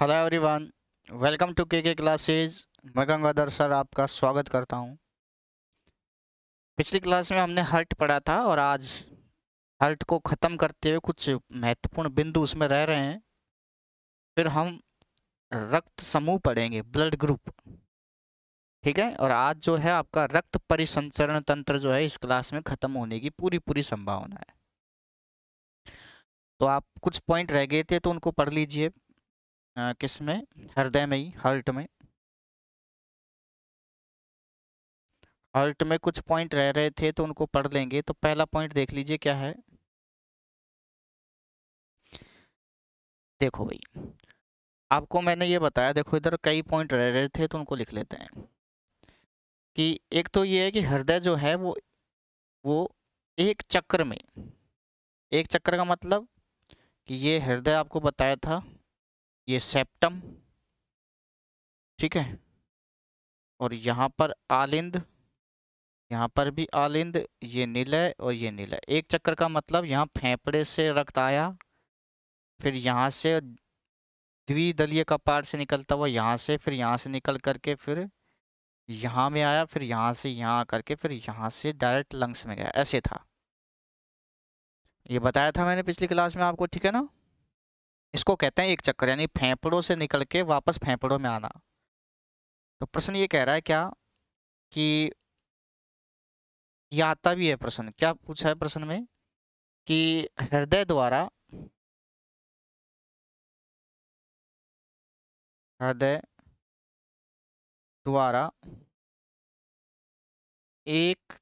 Hello everyone welcome to के के classes मैं गंगाधर सर आपका स्वागत करता हूं पिछली क्लास में हमने हल्ट पढ़ा था और आज हल्ट को ख़त्म करते हुए कुछ महत्वपूर्ण बिंदु उसमें रह रहे हैं फिर हम रक्त समूह पढ़ेंगे ब्लड ग्रुप ठीक है और आज जो है आपका रक्त परिसंचरण तंत्र जो है इस क्लास में ख़त्म होने की पूरी पूरी संभावना है तो आप कुछ पॉइंट रह गए थे तो उनको पढ़ लीजिए किस में हृदय में ही हल्ट में हल्ट में कुछ पॉइंट रह रहे थे तो उनको पढ़ लेंगे तो पहला पॉइंट देख लीजिए क्या है देखो भाई आपको मैंने ये बताया देखो इधर कई पॉइंट रह रहे थे तो उनको लिख लेते हैं कि एक तो ये है कि हृदय जो है वो वो एक चक्र में एक चक्र का मतलब कि ये हृदय आपको बताया था ये सेप्टम ठीक है और यहाँ पर आलिंद यहाँ पर भी आलिंद ये है और ये है एक चक्कर का मतलब यहाँ फेफड़े से रक्त आया फिर यहाँ से द्विदलीय पार से निकलता हुआ यहाँ से फिर यहाँ से निकल करके फिर यहाँ में आया फिर यहाँ से यहाँ करके फिर यहाँ से डायरेक्ट लंग्स में गया ऐसे था ये बताया था मैंने पिछली क्लास में आपको ठीक है ना इसको कहते हैं एक चक्कर यानी फेफड़ों से निकल के वापस फेफड़ों में आना तो प्रश्न ये कह रहा है क्या कि यह आता भी है प्रश्न क्या पूछा है प्रश्न में कि हृदय द्वारा हृदय द्वारा एक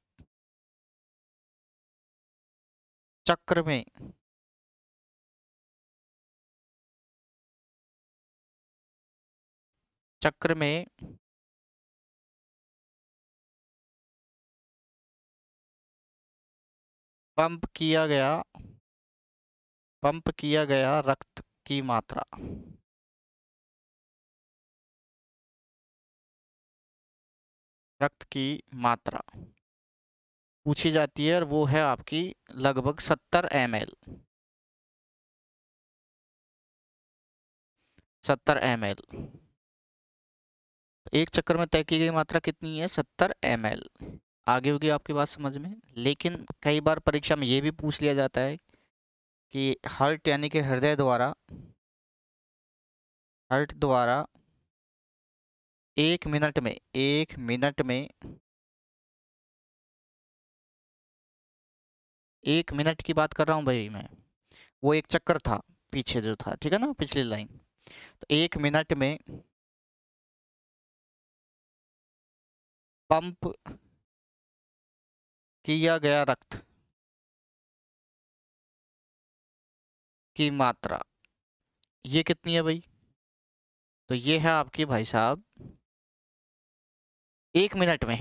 चक्र में चक्र में पंप किया गया पंप किया गया रक्त की मात्रा रक्त की मात्रा पूछी जाती है और वो है आपकी लगभग सत्तर एम एल सत्तर एम एल एक चक्कर में तय की गई मात्रा कितनी है सत्तर एम आगे होगी आपकी बात समझ में लेकिन कई बार परीक्षा में ये भी पूछ लिया जाता है कि हर्ट यानी कि हृदय द्वारा हर्ट द्वारा एक मिनट में एक मिनट में एक मिनट की बात कर रहा हूँ भाई मैं वो एक चक्कर था पीछे जो था ठीक है ना पिछली लाइन तो एक मिनट में पंप किया गया रक्त की मात्रा ये कितनी है भाई तो ये है आपकी भाई साहब एक मिनट में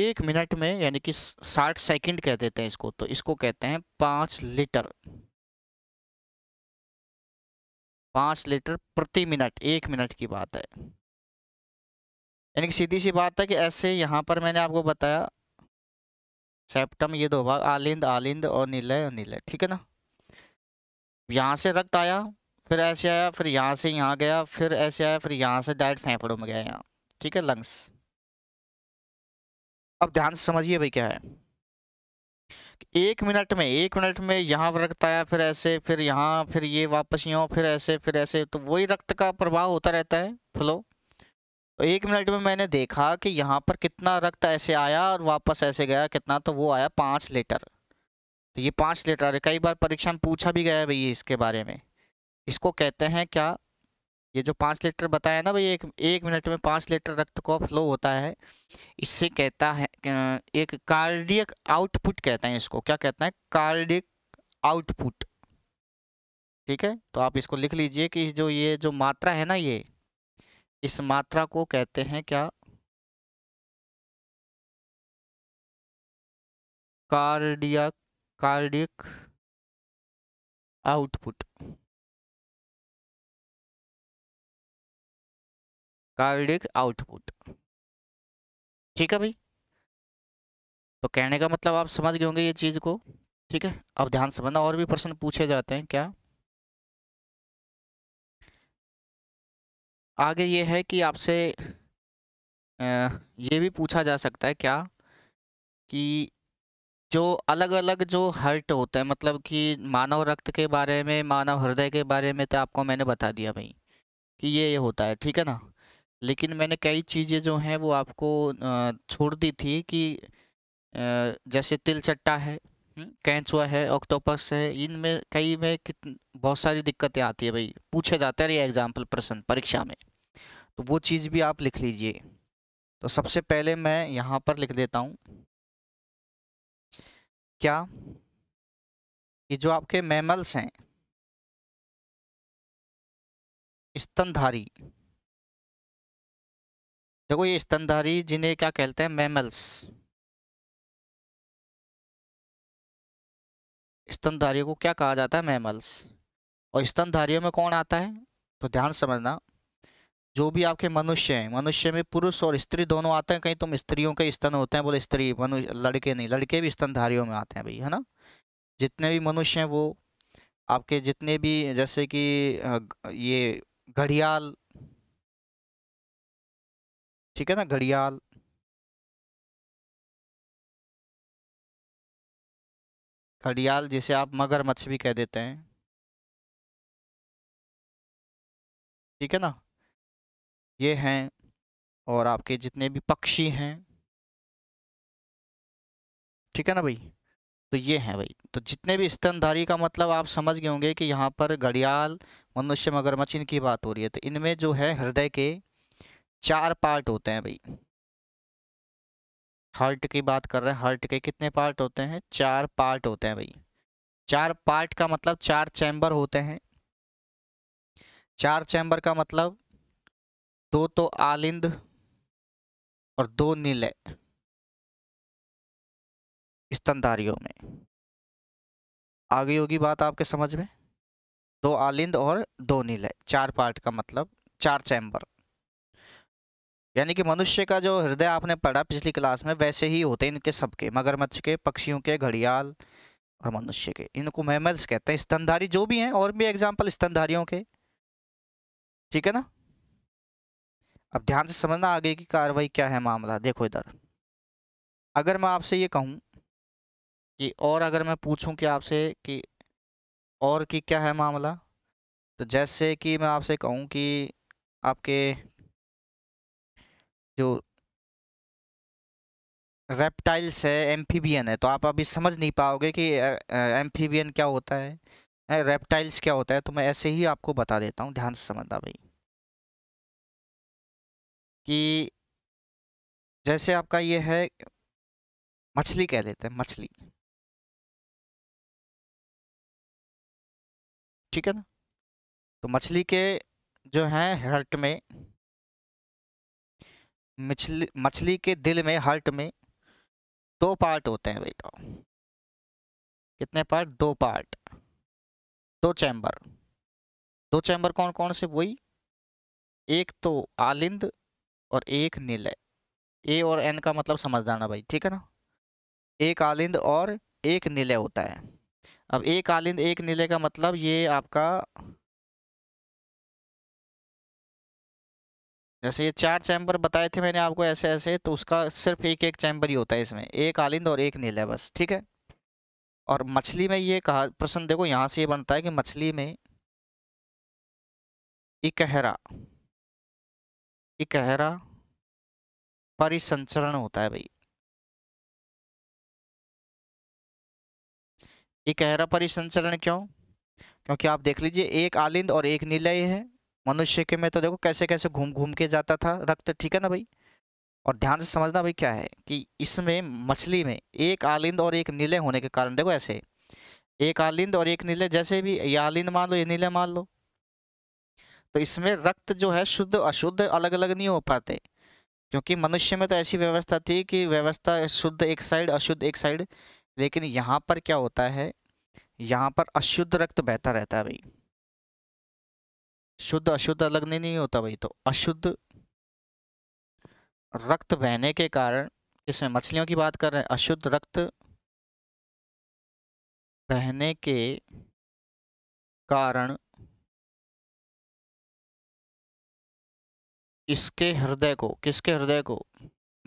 एक मिनट में यानी कि साठ सेकंड कह देते हैं इसको तो इसको कहते हैं पाँच लीटर पाँच लीटर प्रति मिनट एक मिनट की बात है यानी कि सीधी सी बात है कि ऐसे यहाँ पर मैंने आपको बताया सेप्टम ये दो भाग आलिंद आलिंद और नीलय और नीलय ठीक है ना यहाँ से रक्त आया फिर ऐसे आया फिर यहाँ से यहाँ गया फिर ऐसे आया फिर यहाँ से डायरेक्ट फेंफड़ों में गया यहाँ ठीक है लंग्स अब ध्यान से समझिए भाई क्या है एक मिनट में एक मिनट में यहाँ रक्त आया फिर ऐसे फिर यहाँ फिर ये वापस यहाँ फिर ऐसे फिर ऐसे तो वही रक्त का प्रभाव होता रहता है फ्लो तो एक मिनट में मैंने देखा कि यहाँ पर कितना रक्त ऐसे आया और वापस ऐसे गया कितना तो वो आया पाँच लीटर तो ये पाँच लीटर कई बार परीक्षा में पूछा भी गया है भैया इसके बारे में इसको कहते हैं क्या ये जो पाँच लीटर बताया ना भैया एक एक मिनट में पाँच लीटर रक्त का फ्लो होता है इससे कहता है एक कार्डियक आउटपुट कहते हैं इसको क्या कहते हैं कार्डिक आउटपुट ठीक है तो आप इसको लिख लीजिए कि जो ये जो मात्रा है ना ये इस मात्रा को कहते हैं क्या cardia cardiac output cardiac output ठीक है भाई तो कहने का मतलब आप समझ गए होंगे ये चीज़ को ठीक है अब ध्यान से बना और भी प्रश्न पूछे जाते हैं क्या आगे ये है कि आपसे ये भी पूछा जा सकता है क्या कि जो अलग अलग जो हर्ट होते हैं मतलब कि मानव रक्त के बारे में मानव हृदय के बारे में तो आपको मैंने बता दिया भाई कि ये ये होता है ठीक है ना लेकिन मैंने कई चीज़ें जो हैं वो आपको छोड़ दी थी कि जैसे तिल चट्टा है हम्म, कैंचुआ है ऑक्टोपस है इनमें कई में कित बहुत सारी दिक्कतें आती है भाई पूछे जाते हैं ये एग्जाम्पल प्रश्न परीक्षा में तो वो चीज़ भी आप लिख लीजिए तो सबसे पहले मैं यहाँ पर लिख देता हूँ क्या ये जो आपके मैमल्स हैं स्तनधारी देखो ये स्तनधारी जिन्हें क्या कहते हैं मैमल्स स्तनधारियों को क्या कहा जाता है मैमल्स और स्तनधारियों में कौन आता है तो ध्यान समझना जो भी आपके मनुष्य हैं मनुष्य में पुरुष और स्त्री दोनों आते हैं कहीं तुम स्त्रियों के स्तन होते हैं बोले स्त्री मनुष्य लड़के नहीं लड़के भी स्तनधारियों में आते हैं भाई है ना जितने भी मनुष्य हैं वो आपके जितने भी जैसे कि ये घड़ियाल ठीक है ना घड़ियाल घड़ियाल जिसे आप मगरमच्छ भी कह देते हैं ठीक है ना ये हैं और आपके जितने भी पक्षी हैं ठीक है ना भाई तो ये हैं भाई तो जितने भी स्तनधारी का मतलब आप समझ गए होंगे कि यहाँ पर घड़ियाल मनुष्य मगरमच्छ इनकी बात हो रही है तो इनमें जो है हृदय के चार पार्ट होते हैं भाई हार्ट की बात कर रहे हैं हार्ट के कितने पार्ट होते हैं चार पार्ट होते हैं भाई चार पार्ट का मतलब चार चैम्बर होते हैं चार चैम्बर का मतलब दो तो आलिंद और दो नीले स्तनधारियों में आ गई होगी बात आपके समझ में दो आलिंद और दो नीले चार पार्ट का मतलब चार चैम्बर यानी कि मनुष्य का जो हृदय आपने पढ़ा पिछली क्लास में वैसे ही होते हैं इनके सबके मगरमच्छ के पक्षियों के घड़ियाल और मनुष्य के इनको मैमल्स कहते हैं स्तनधारी जो भी हैं और भी एग्जाम्पल स्तनधारियों के ठीक है ना अब ध्यान से समझना आगे की कार्रवाई क्या है मामला देखो इधर अगर मैं आपसे ये कहूँ कि और अगर मैं पूछूँ कि आपसे कि और की क्या है मामला तो जैसे कि मैं आपसे कहूँ कि आपके जो रेप्टाइल्स है एम्फीबियन है तो आप अभी समझ नहीं पाओगे कि एम्फीबियन क्या होता है रेप्टाइल्स क्या होता है तो मैं ऐसे ही आपको बता देता हूँ ध्यान से समझना भाई कि जैसे आपका ये है मछली कह देते हैं मछली ठीक है ना तो मछली के जो है हर्ट में मछली मछली के दिल में हर्ट में दो पार्ट होते हैं बेटा कितने पार्ट दो पार्ट दो चैम्बर दो चैम्बर कौन कौन से वही एक तो आलिंद और एक निलय ए और एन का मतलब समझदाना भाई ठीक है ना एक आलिंद और एक निलय होता है अब एक आलिंद एक निलय का मतलब ये आपका जैसे ये चार चैम्बर बताए थे मैंने आपको ऐसे ऐसे तो उसका सिर्फ एक एक चैम्बर ही होता है इसमें एक आलिंद और एक नीले बस ठीक है और मछली में ये कहा प्रश्न देखो यहाँ से ये बनता है कि मछली में इकहरा इकहरा परिसंचरण होता है भाई इकहरा परिसंचरण क्यों क्योंकि आप देख लीजिए एक आलिंद और एक निलय है मनुष्य के में तो देखो कैसे कैसे घूम घूम के जाता था रक्त ठीक है ना भाई और ध्यान से समझना भाई क्या है कि इसमें मछली में एक आलिंद और एक नीले होने के कारण देखो ऐसे एक आलिंद और एक नीले जैसे भी ये आलिंद मान लो ये नीले मान लो तो इसमें रक्त जो है शुद्ध अशुद्ध अलग अलग नहीं हो पाते क्योंकि मनुष्य में तो ऐसी व्यवस्था थी कि व्यवस्था शुद्ध एक साइड अशुद्ध एक साइड लेकिन यहाँ पर क्या होता है यहाँ पर अशुद्ध रक्त बहता रहता है भाई शुद्ध अशुद्ध अलग नहीं, नहीं होता भाई तो अशुद्ध रक्त बहने के कारण इसमें मछलियों की बात कर रहे हैं अशुद्ध रक्त बहने के कारण इसके हृदय को किसके हृदय को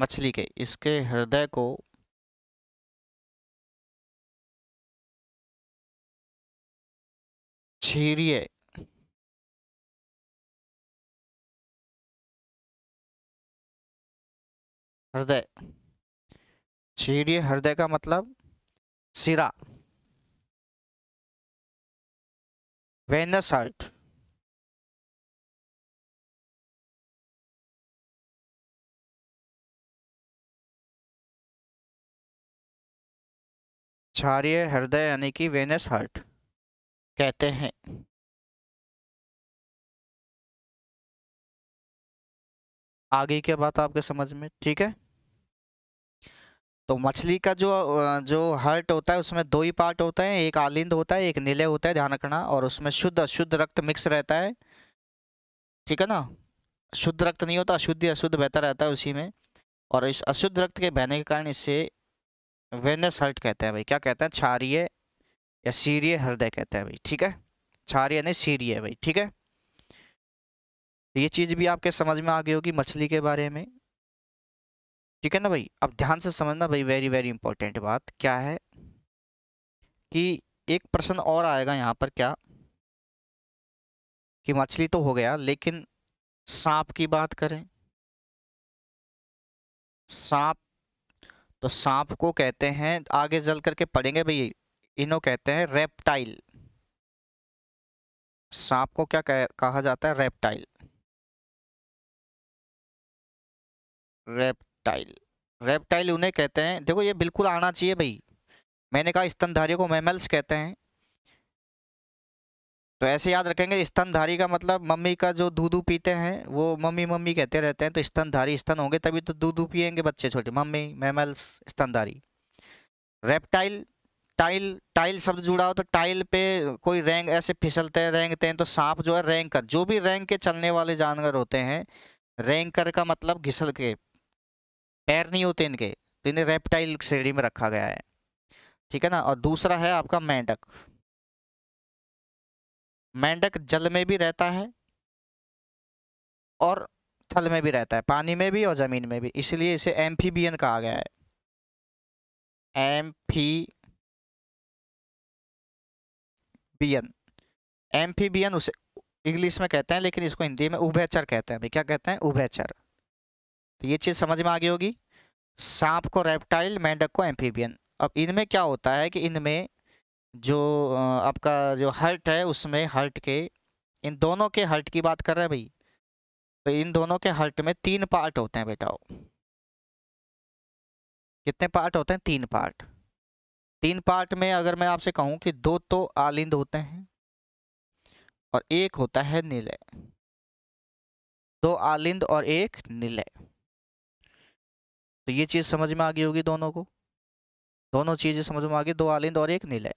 मछली के इसके हृदय को छीरिए हृदय छीरिए हृदय का मतलब सिरा वेनस हार्ट क्षारिय हृदय यानी कि वेनस हार्ट कहते हैं आगे क्या बात आपके समझ में ठीक है तो मछली का जो जो हर्ट होता है उसमें दो ही पार्ट होते हैं एक आलिंद होता है एक नीले होता है ध्यान रखना और उसमें शुद्ध अशुद्ध रक्त मिक्स रहता है ठीक है ना शुद्ध रक्त नहीं होता अशुद्ध अशुद्ध बहता रहता है उसी में और इस अशुद्ध रक्त के बहने के कारण इससे वेनस हर्ट कहते हैं भाई क्या कहते हैं छारिय या सीरिय हृदय कहते हैं भाई ठीक है छारिय नहीं सीरिय भाई ठीक है तो ये चीज़ भी आपके समझ में आ गई होगी मछली के बारे में ठीक है ना भाई अब ध्यान से समझना भाई वेरी वेरी इंपॉर्टेंट बात क्या है कि एक प्रश्न और आएगा यहाँ पर क्या कि मछली तो हो गया लेकिन सांप की बात करें सांप तो सांप को कहते हैं आगे जल करके पढ़ेंगे भाई इनो कहते हैं रेप्टाइल सांप को क्या कह, कहा जाता है रेप्टाइल रेप्टाइल रेप्टाइल उन्हें कहते हैं देखो ये बिल्कुल आना चाहिए भाई मैंने कहा स्तनधारियों को मैमल्स कहते हैं तो ऐसे याद रखेंगे स्तनधारी का मतलब मम्मी का जो दूध पीते हैं वो मम्मी मम्मी कहते रहते हैं तो स्तनधारी स्तन होंगे तभी तो दूध पियेंगे बच्चे छोटे मम्मी मैमल्स स्तनधारी रेप्टाइल टाइल टाइल शब्द जुड़ा हो तो टाइल पे कोई रैंग ऐसे फिसलते हैं रेंगते हैं तो सांप जो है रैंकर जो भी रैंग के चलने वाले जानवर होते हैं रैंकर का मतलब घिसल के पैर नहीं होते इनके तो इन्हें रेप्टाइल श्रेणी में रखा गया है ठीक है ना और दूसरा है आपका मेंढक मेंढक जल में भी रहता है और थल में भी रहता है पानी में भी और ज़मीन में भी इसलिए इसे एम्फीबियन कहा गया है एम्फीबियन एम्फीबियन उसे इंग्लिश में कहते हैं लेकिन इसको हिंदी में उभयचर कहते हैं भाई क्या कहते हैं उभयचर तो ये चीज़ समझ में आ गई होगी सांप को रेप्टाइल मेंढक को एम्फीबियन अब इनमें क्या होता है कि इनमें जो आपका जो हर्ट है उसमें हर्ट के इन दोनों के हर्ट की बात कर रहे हैं भाई तो इन दोनों के हर्ट में तीन पार्ट होते हैं बेटा कितने पार्ट होते हैं तीन पार्ट तीन पार्ट में अगर मैं आपसे कहूं कि दो तो आलिंद होते हैं और एक होता है निलय दो आलिंद और एक निलय तो ये चीज़ समझ में आ गई होगी दोनों को दोनों चीज़ें समझ में आ गई दो आलिंद और एक निलय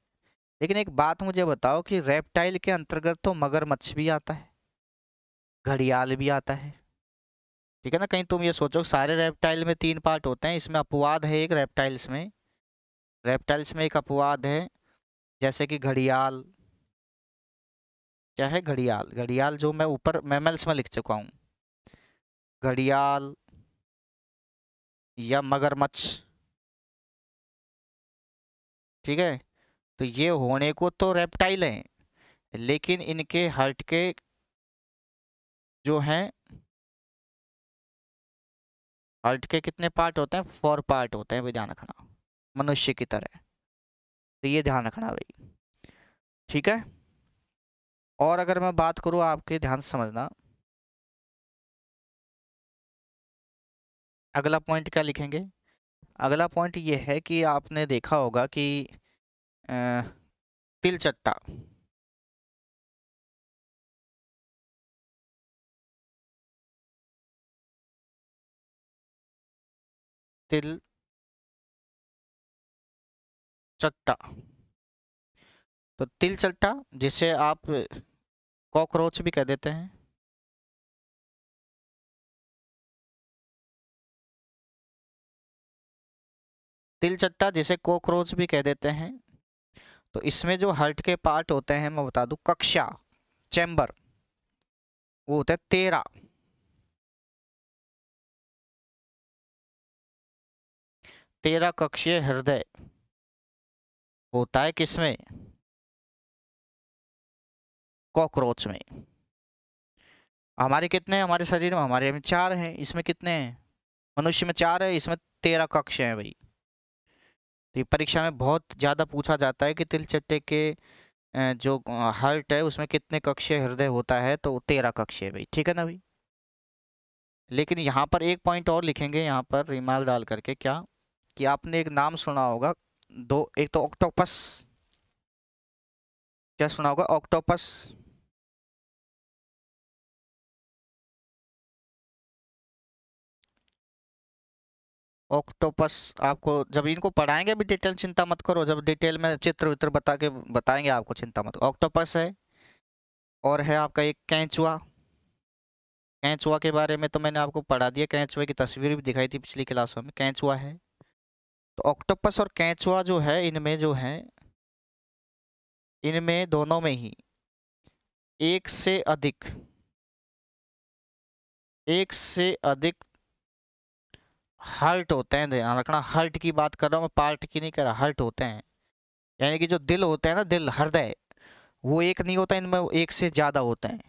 लेकिन एक बात मुझे बताओ कि रेप्टाइल के अंतर्गत तो मगरमच्छ भी आता है घड़ियाल भी आता है ठीक है ना कहीं तुम ये सोचो सारे रेप्टाइल में तीन पार्ट होते हैं इसमें अपवाद है एक रेप्टाइल्स में रेप्टाइल्स में एक अपवाद है जैसे कि घड़ियाल क्या है घड़ियाल घड़ियाल जो मैं ऊपर मेमल्स में लिख चुका हूँ घड़ियाल या मगरमच्छ ठीक है तो ये होने को तो रेप्टाइल हैं लेकिन इनके हर्ट के जो हैं हर्ट के कितने पार्ट होते हैं फोर पार्ट होते हैं भाई ध्यान रखना मनुष्य की तरह तो ये ध्यान रखना भाई ठीक है और अगर मैं बात करूँ आपके ध्यान समझना अगला पॉइंट क्या लिखेंगे अगला पॉइंट ये है कि आपने देखा होगा कि तिलचट्टा तिल चट्टा तो तिल चट्टा जिसे आप कॉकरोच भी कह देते हैं तिल चट्टा जिसे कॉकरोच भी कह देते हैं तो इसमें जो हर्ट के पार्ट होते हैं मैं बता दूं कक्षा चैम्बर वो होता है तेरह तेरह कक्षीय हृदय होता है किसमें कॉकरोच में हमारे कितने हमारे शरीर में हमारे में चार हैं इसमें कितने हैं मनुष्य में चार है इसमें तेरह कक्ष हैं भाई परीक्षा में बहुत ज़्यादा पूछा जाता है कि तिल चट्टे के जो हर्ट है उसमें कितने कक्षीय हृदय होता है तो तेरह कक्षीय भाई ठीक है ना भाई लेकिन यहाँ पर एक पॉइंट और लिखेंगे यहाँ पर रिमार्क डाल करके क्या कि आपने एक नाम सुना होगा दो एक तो ऑक्टोपस क्या सुना होगा ऑक्टोपस ऑक्टोपस आपको जब इनको पढ़ाएंगे भी डिटेल चिंता मत करो जब डिटेल में चित्र वित्र बता के बताएंगे आपको चिंता मत ऑक्टोपस है और है आपका एक कैंचुआ कैंचुआ के बारे में तो मैंने आपको पढ़ा दिया कैंचुए की तस्वीर भी दिखाई थी पिछली क्लासों में कैंचुआ है तो ऑक्टोपस और कैंचुआ जो है इनमें जो है इनमें दोनों में ही एक से अधिक एक से अधिक हर्ट होते हैं ध्यान रखना हर्ट की बात कर रहा हूँ मैं पार्ट की नहीं कर रहा हर्ट होते हैं यानी कि जो दिल होता है ना दिल हृदय वो एक नहीं होता इनमें एक से ज़्यादा होते हैं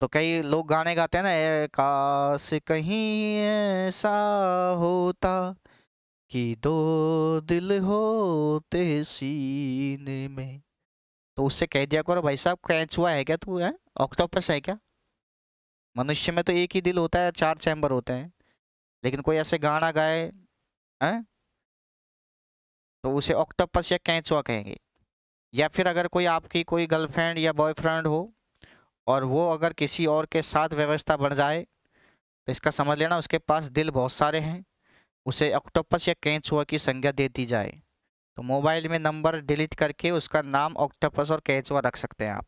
तो कई लोग गाने गाते हैं ना काश कहीं ऐसा होता कि दो दिल होते सीने में तो उससे कह दिया करो भाई साहब कैचुआ है क्या तू है ऑक्टोपस है क्या मनुष्य में तो एक ही दिल होता है चार चैम्बर होते हैं लेकिन कोई ऐसे गाना गाए हैं तो उसे ऑक्टोपस या कैचुआ कहेंगे या फिर अगर कोई आपकी कोई गर्लफ्रेंड या बॉयफ्रेंड हो और वो अगर किसी और के साथ व्यवस्था बन जाए तो इसका समझ लेना उसके पास दिल बहुत सारे हैं उसे ऑक्टोपस या कैचुआ की संज्ञा दे दी जाए तो मोबाइल में नंबर डिलीट करके उसका नाम ऑक्टोपस और कैचुआ रख सकते हैं आप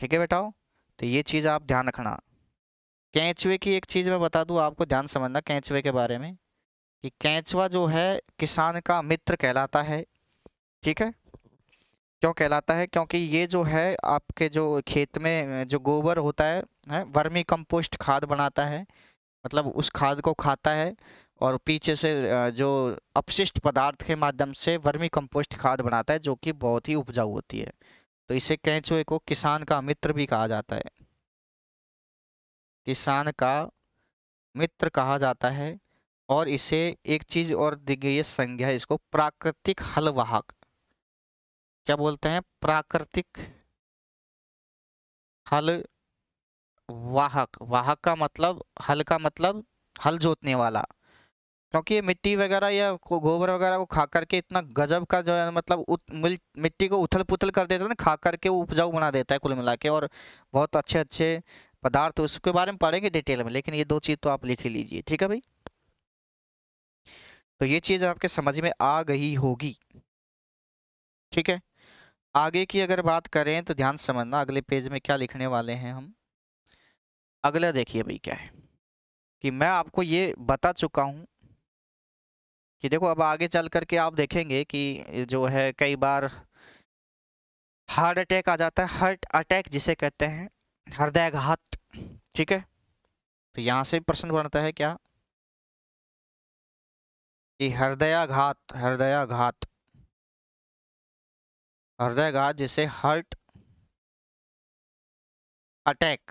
ठीक है बेटाओ तो ये चीज़ आप ध्यान रखना कैंचवे की एक चीज़ मैं बता दूँ आपको ध्यान समझना कैंचवे के बारे में कि कैंचवा जो है किसान का मित्र कहलाता है ठीक है क्यों कहलाता है क्योंकि ये जो है आपके जो खेत में जो गोबर होता है, है वर्मी कंपोस्ट खाद बनाता है मतलब उस खाद को खाता है और पीछे से जो अपशिष्ट पदार्थ के माध्यम से वर्मी कंपोस्ट खाद बनाता है जो कि बहुत ही उपजाऊ होती है तो इसे कैंचुए को किसान का मित्र भी कहा जाता है किसान का मित्र कहा जाता है और इसे एक चीज़ और दी गई है संज्ञा इसको प्राकृतिक हलवाहक क्या बोलते हैं प्राकृतिक हल वाहक वाहक का मतलब हल का मतलब हल जोतने वाला क्योंकि ये मिट्टी वगैरह या गोबर वगैरह को खा करके इतना गजब का जो है मतलब उत, मिट्टी को उथल पुथल कर देता है ना खा करके वो उपजाऊ बना देता है कुल मिला के और बहुत अच्छे अच्छे पदार्थ उसके बारे में पढ़ेंगे डिटेल में लेकिन ये दो चीज़ तो आप लिख ही लीजिए ठीक है भाई तो ये चीज़ आपके समझ में आ गई होगी ठीक है आगे की अगर बात करें तो ध्यान समझना अगले पेज में क्या लिखने वाले हैं हम अगला देखिए भाई क्या है कि मैं आपको ये बता चुका हूँ कि देखो अब आगे चल करके आप देखेंगे कि जो है कई बार हार्ट अटैक आ जाता है हार्ट अटैक जिसे कहते हैं हृदयाघात ठीक है तो यहां से प्रश्न बनता है क्या कि हृदयाघात हृदयाघात हृदयाघात जिसे हर्ट अटैक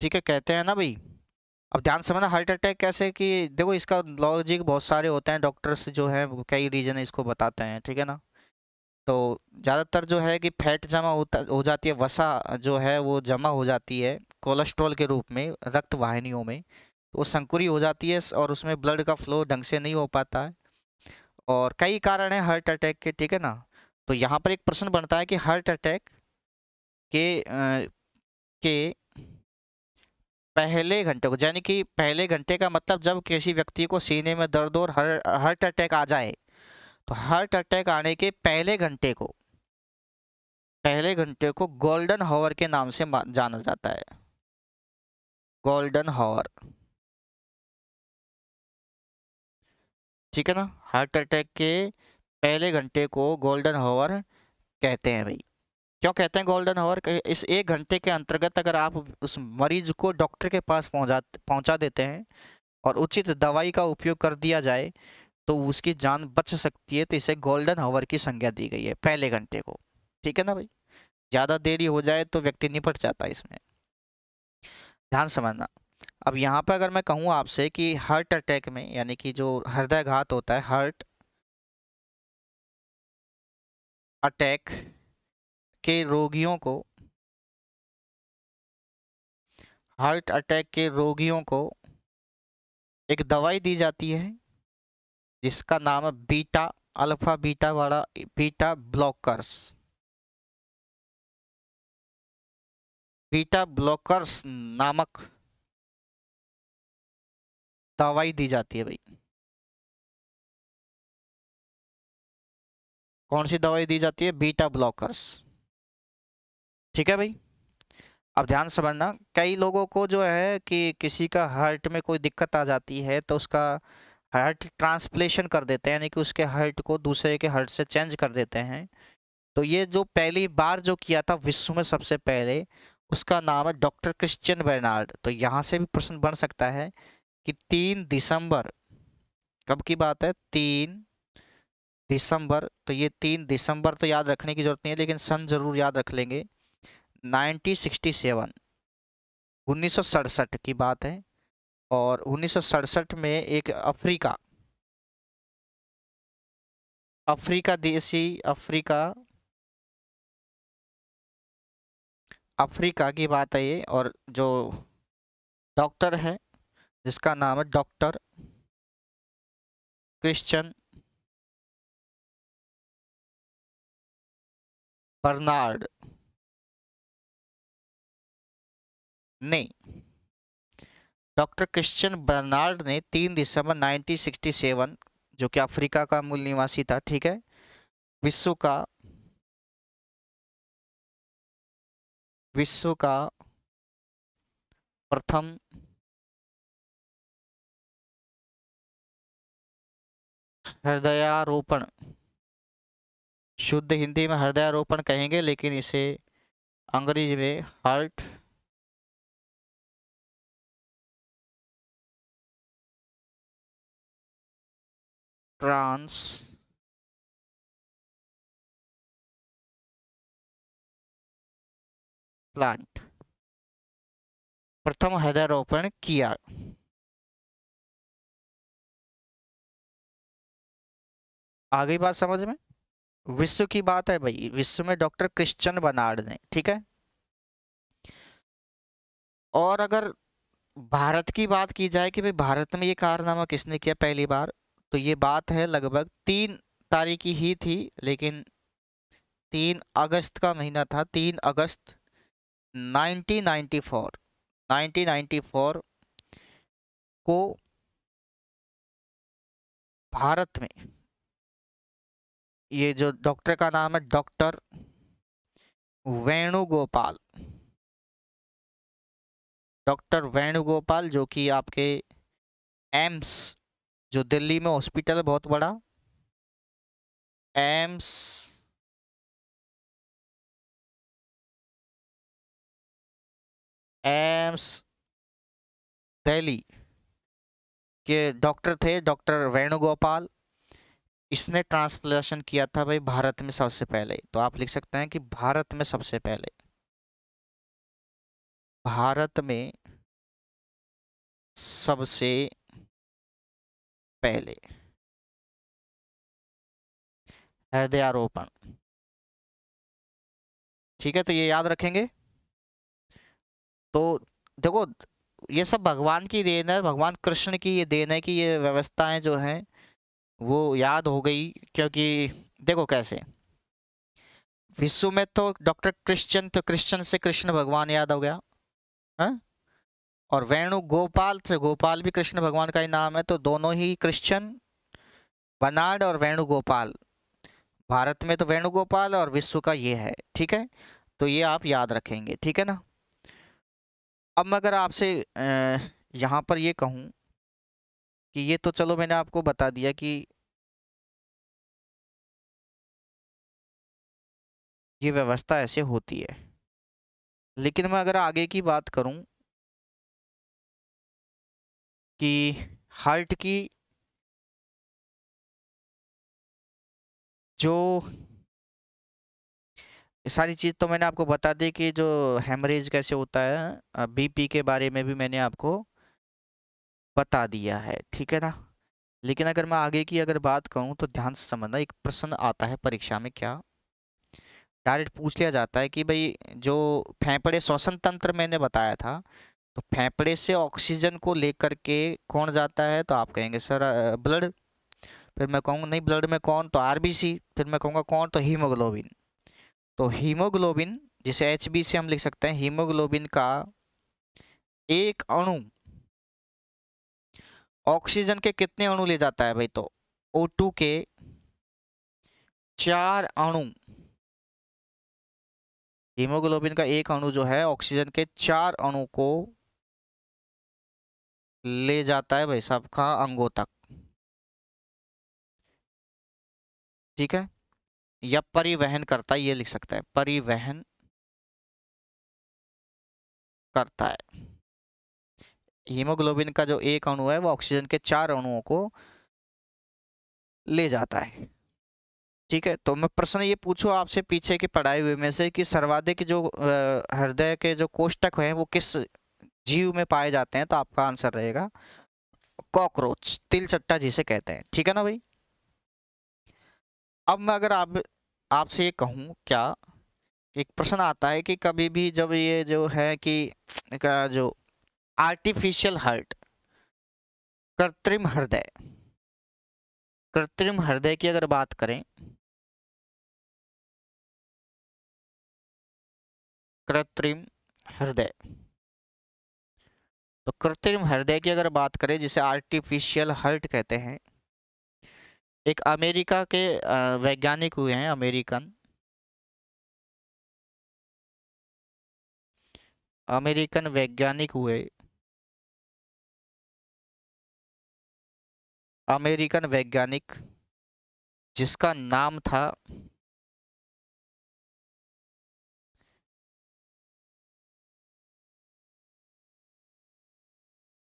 ठीक है कहते हैं ना भाई अब ध्यान समझना हार्ट अटैक कैसे कि देखो इसका लॉजिक बहुत सारे होते हैं डॉक्टर्स जो हैं कई रीजन इसको बताते हैं ठीक है ना तो ज़्यादातर जो है कि फैट जमा होता हो जाती है वसा जो है वो जमा हो जाती है कोलेस्ट्रॉल के रूप में रक्त वाहिनियों में तो वो संकुरी हो जाती है और उसमें ब्लड का फ्लो ढंग से नहीं हो पाता है और कई कारण हैं हार्ट अटैक के ठीक है ना तो यहाँ पर एक प्रश्न बनता है कि हार्ट अटैक के आ, के पहले घंटे को यानी कि पहले घंटे का मतलब जब किसी व्यक्ति को सीने में दर्द और हर हार्ट अटैक आ जाए तो हार्ट अटैक आने के पहले घंटे को पहले घंटे को गोल्डन हावर के नाम से जाना जाता है गोल्डन हावर ठीक है ना हार्ट अटैक के पहले घंटे को गोल्डन हावर कहते हैं भाई क्यों कहते हैं गोल्डन आवर इस एक घंटे के अंतर्गत अगर आप उस मरीज को डॉक्टर के पास पहुंचा पहुंचा देते हैं और उचित दवाई का उपयोग कर दिया जाए तो उसकी जान बच सकती है तो इसे गोल्डन आवर की संज्ञा दी गई है पहले घंटे को ठीक है ना भाई ज़्यादा देरी हो जाए तो व्यक्ति निपट जाता है इसमें ध्यान समझना अब यहाँ पर अगर मैं कहूँ आपसे कि हार्ट अटैक में यानी कि जो हृदय घात होता है हार्ट अटैक के रोगियों को हार्ट अटैक के रोगियों को एक दवाई दी जाती है जिसका नाम है बीटा अल्फा बीटा वाला बीटा ब्लॉकर्स बीटा ब्लॉकर्स नामक दवाई दी जाती है भाई कौन सी दवाई दी जाती है बीटा ब्लॉकर्स ठीक है भाई अब ध्यान समझना कई लोगों को जो है कि किसी का हार्ट में कोई दिक्कत आ जाती है तो उसका हार्ट ट्रांसप्लेशन कर देते हैं यानी कि उसके हार्ट को दूसरे के हार्ट से चेंज कर देते हैं तो ये जो पहली बार जो किया था विश्व में सबसे पहले उसका नाम है डॉक्टर क्रिश्चियन बर्नार्ड तो यहाँ से भी प्रश्न बन सकता है कि तीन दिसंबर कब की बात है तीन दिसंबर तो ये तीन दिसंबर तो याद रखने की जरूरत नहीं है लेकिन सन ज़रूर याद रख लेंगे 1967 1967 की बात है और उन्नीस में एक अफ्रीका अफ्रीका देशी अफ्रीका अफ्रीका की बात है ये और जो डॉक्टर है जिसका नाम है डॉक्टर क्रिश्चन बर्नार्ड नहीं डॉक्टर क्रिश्चियन बर्नार्ड ने 3 दिसंबर 1967 जो कि अफ्रीका का मूल निवासी था ठीक है विश्व का विश्व का प्रथम हृदयारोपण शुद्ध हिंदी में हृदयारोपण कहेंगे लेकिन इसे अंग्रेजी में हार्ट trans प्लांट प्रथम रोपण किया आ गई बात समझ में विश्व की बात है भाई विश्व में डॉक्टर क्रिश्चियन बनाड ने ठीक है और अगर भारत की बात की जाए कि भाई भारत में ये कारनामा किसने किया पहली बार तो ये बात है लगभग तीन तारीख की ही थी लेकिन तीन अगस्त का महीना था तीन अगस्त 1994 1994 को भारत में ये जो डॉक्टर का नाम है डॉक्टर वेणुगोपाल डॉक्टर वेणुगोपाल जो कि आपके एम्स जो दिल्ली में हॉस्पिटल बहुत बड़ा एम्स एम्स दिल्ली के डॉक्टर थे डॉक्टर वेणुगोपाल इसने ट्रांसप्लेशन किया था भाई भारत में सबसे पहले तो आप लिख सकते हैं कि भारत में सबसे पहले भारत में सबसे पहले आरोपण ठीक है तो ये याद रखेंगे तो देखो ये सब भगवान की देन है भगवान कृष्ण की ये देन है कि ये व्यवस्थाएं जो हैं वो याद हो गई क्योंकि देखो कैसे विश्व में तो डॉक्टर क्रिश्चियन तो क्रिश्चियन से कृष्ण भगवान याद हो गया है हाँ? और वेणु गोपाल से गोपाल भी कृष्ण भगवान का ही नाम है तो दोनों ही क्रिश्चियन बनाड और वेणु गोपाल भारत में तो वेणुगोपाल और विश्व का ये है ठीक है तो ये आप याद रखेंगे ठीक है ना अब मैं अगर आपसे यहाँ पर ये कहूँ कि ये तो चलो मैंने आपको बता दिया कि ये व्यवस्था ऐसे होती है लेकिन मैं अगर आगे की बात करूँ कि हार्ट की जो सारी चीज़ तो मैंने आपको बता दी कि जो हेमरेज कैसे होता है बीपी के बारे में भी मैंने आपको बता दिया है ठीक है ना लेकिन अगर मैं आगे की अगर बात करूं तो ध्यान से समझना एक प्रश्न आता है परीक्षा में क्या डायरेक्ट पूछ लिया जाता है कि भाई जो फेफड़े श्वसन तंत्र मैंने बताया था तो फेफड़े से ऑक्सीजन को लेकर के कौन जाता है तो आप कहेंगे सर ब्लड फिर मैं कहूँगा नहीं ब्लड में कौन तो आरबीसी फिर मैं कहूँगा कौन तो हीमोग्लोबिन तो हीमोग्लोबिन जिसे एच से हम लिख सकते हैं हीमोग्लोबिन का एक अणु ऑक्सीजन के कितने अणु ले जाता है भाई तो O2 के चार अणु हीमोग्लोबिन का एक अणु जो है ऑक्सीजन के चार अणु को ले जाता है भाई साहब का अंगों तक ठीक है या परिवहन करता है ये लिख सकते हैं परिवहन करता है हीमोग्लोबिन का जो एक अणु है वो ऑक्सीजन के चार अणुओं को ले जाता है ठीक है तो मैं प्रश्न ये पूछूँ आपसे पीछे की पढ़ाई हुए में से कि सर्वाधिक जो हृदय के जो कोष्टक हैं वो किस जीव में पाए जाते हैं तो आपका आंसर रहेगा कॉकरोच तिल चट्टा जिसे कहते हैं ठीक है ना भाई अब मैं अगर आप आपसे ये कहूँ क्या एक प्रश्न आता है कि कभी भी जब ये जो है कि जो आर्टिफिशियल हार्ट कृत्रिम हृदय कृत्रिम हृदय की अगर बात करें कृत्रिम हृदय तो कृत्रिम हृदय की अगर बात करें जिसे आर्टिफिशियल हर्ट कहते हैं एक अमेरिका के वैज्ञानिक हुए हैं अमेरिकन अमेरिकन वैज्ञानिक हुए अमेरिकन वैज्ञानिक जिसका नाम था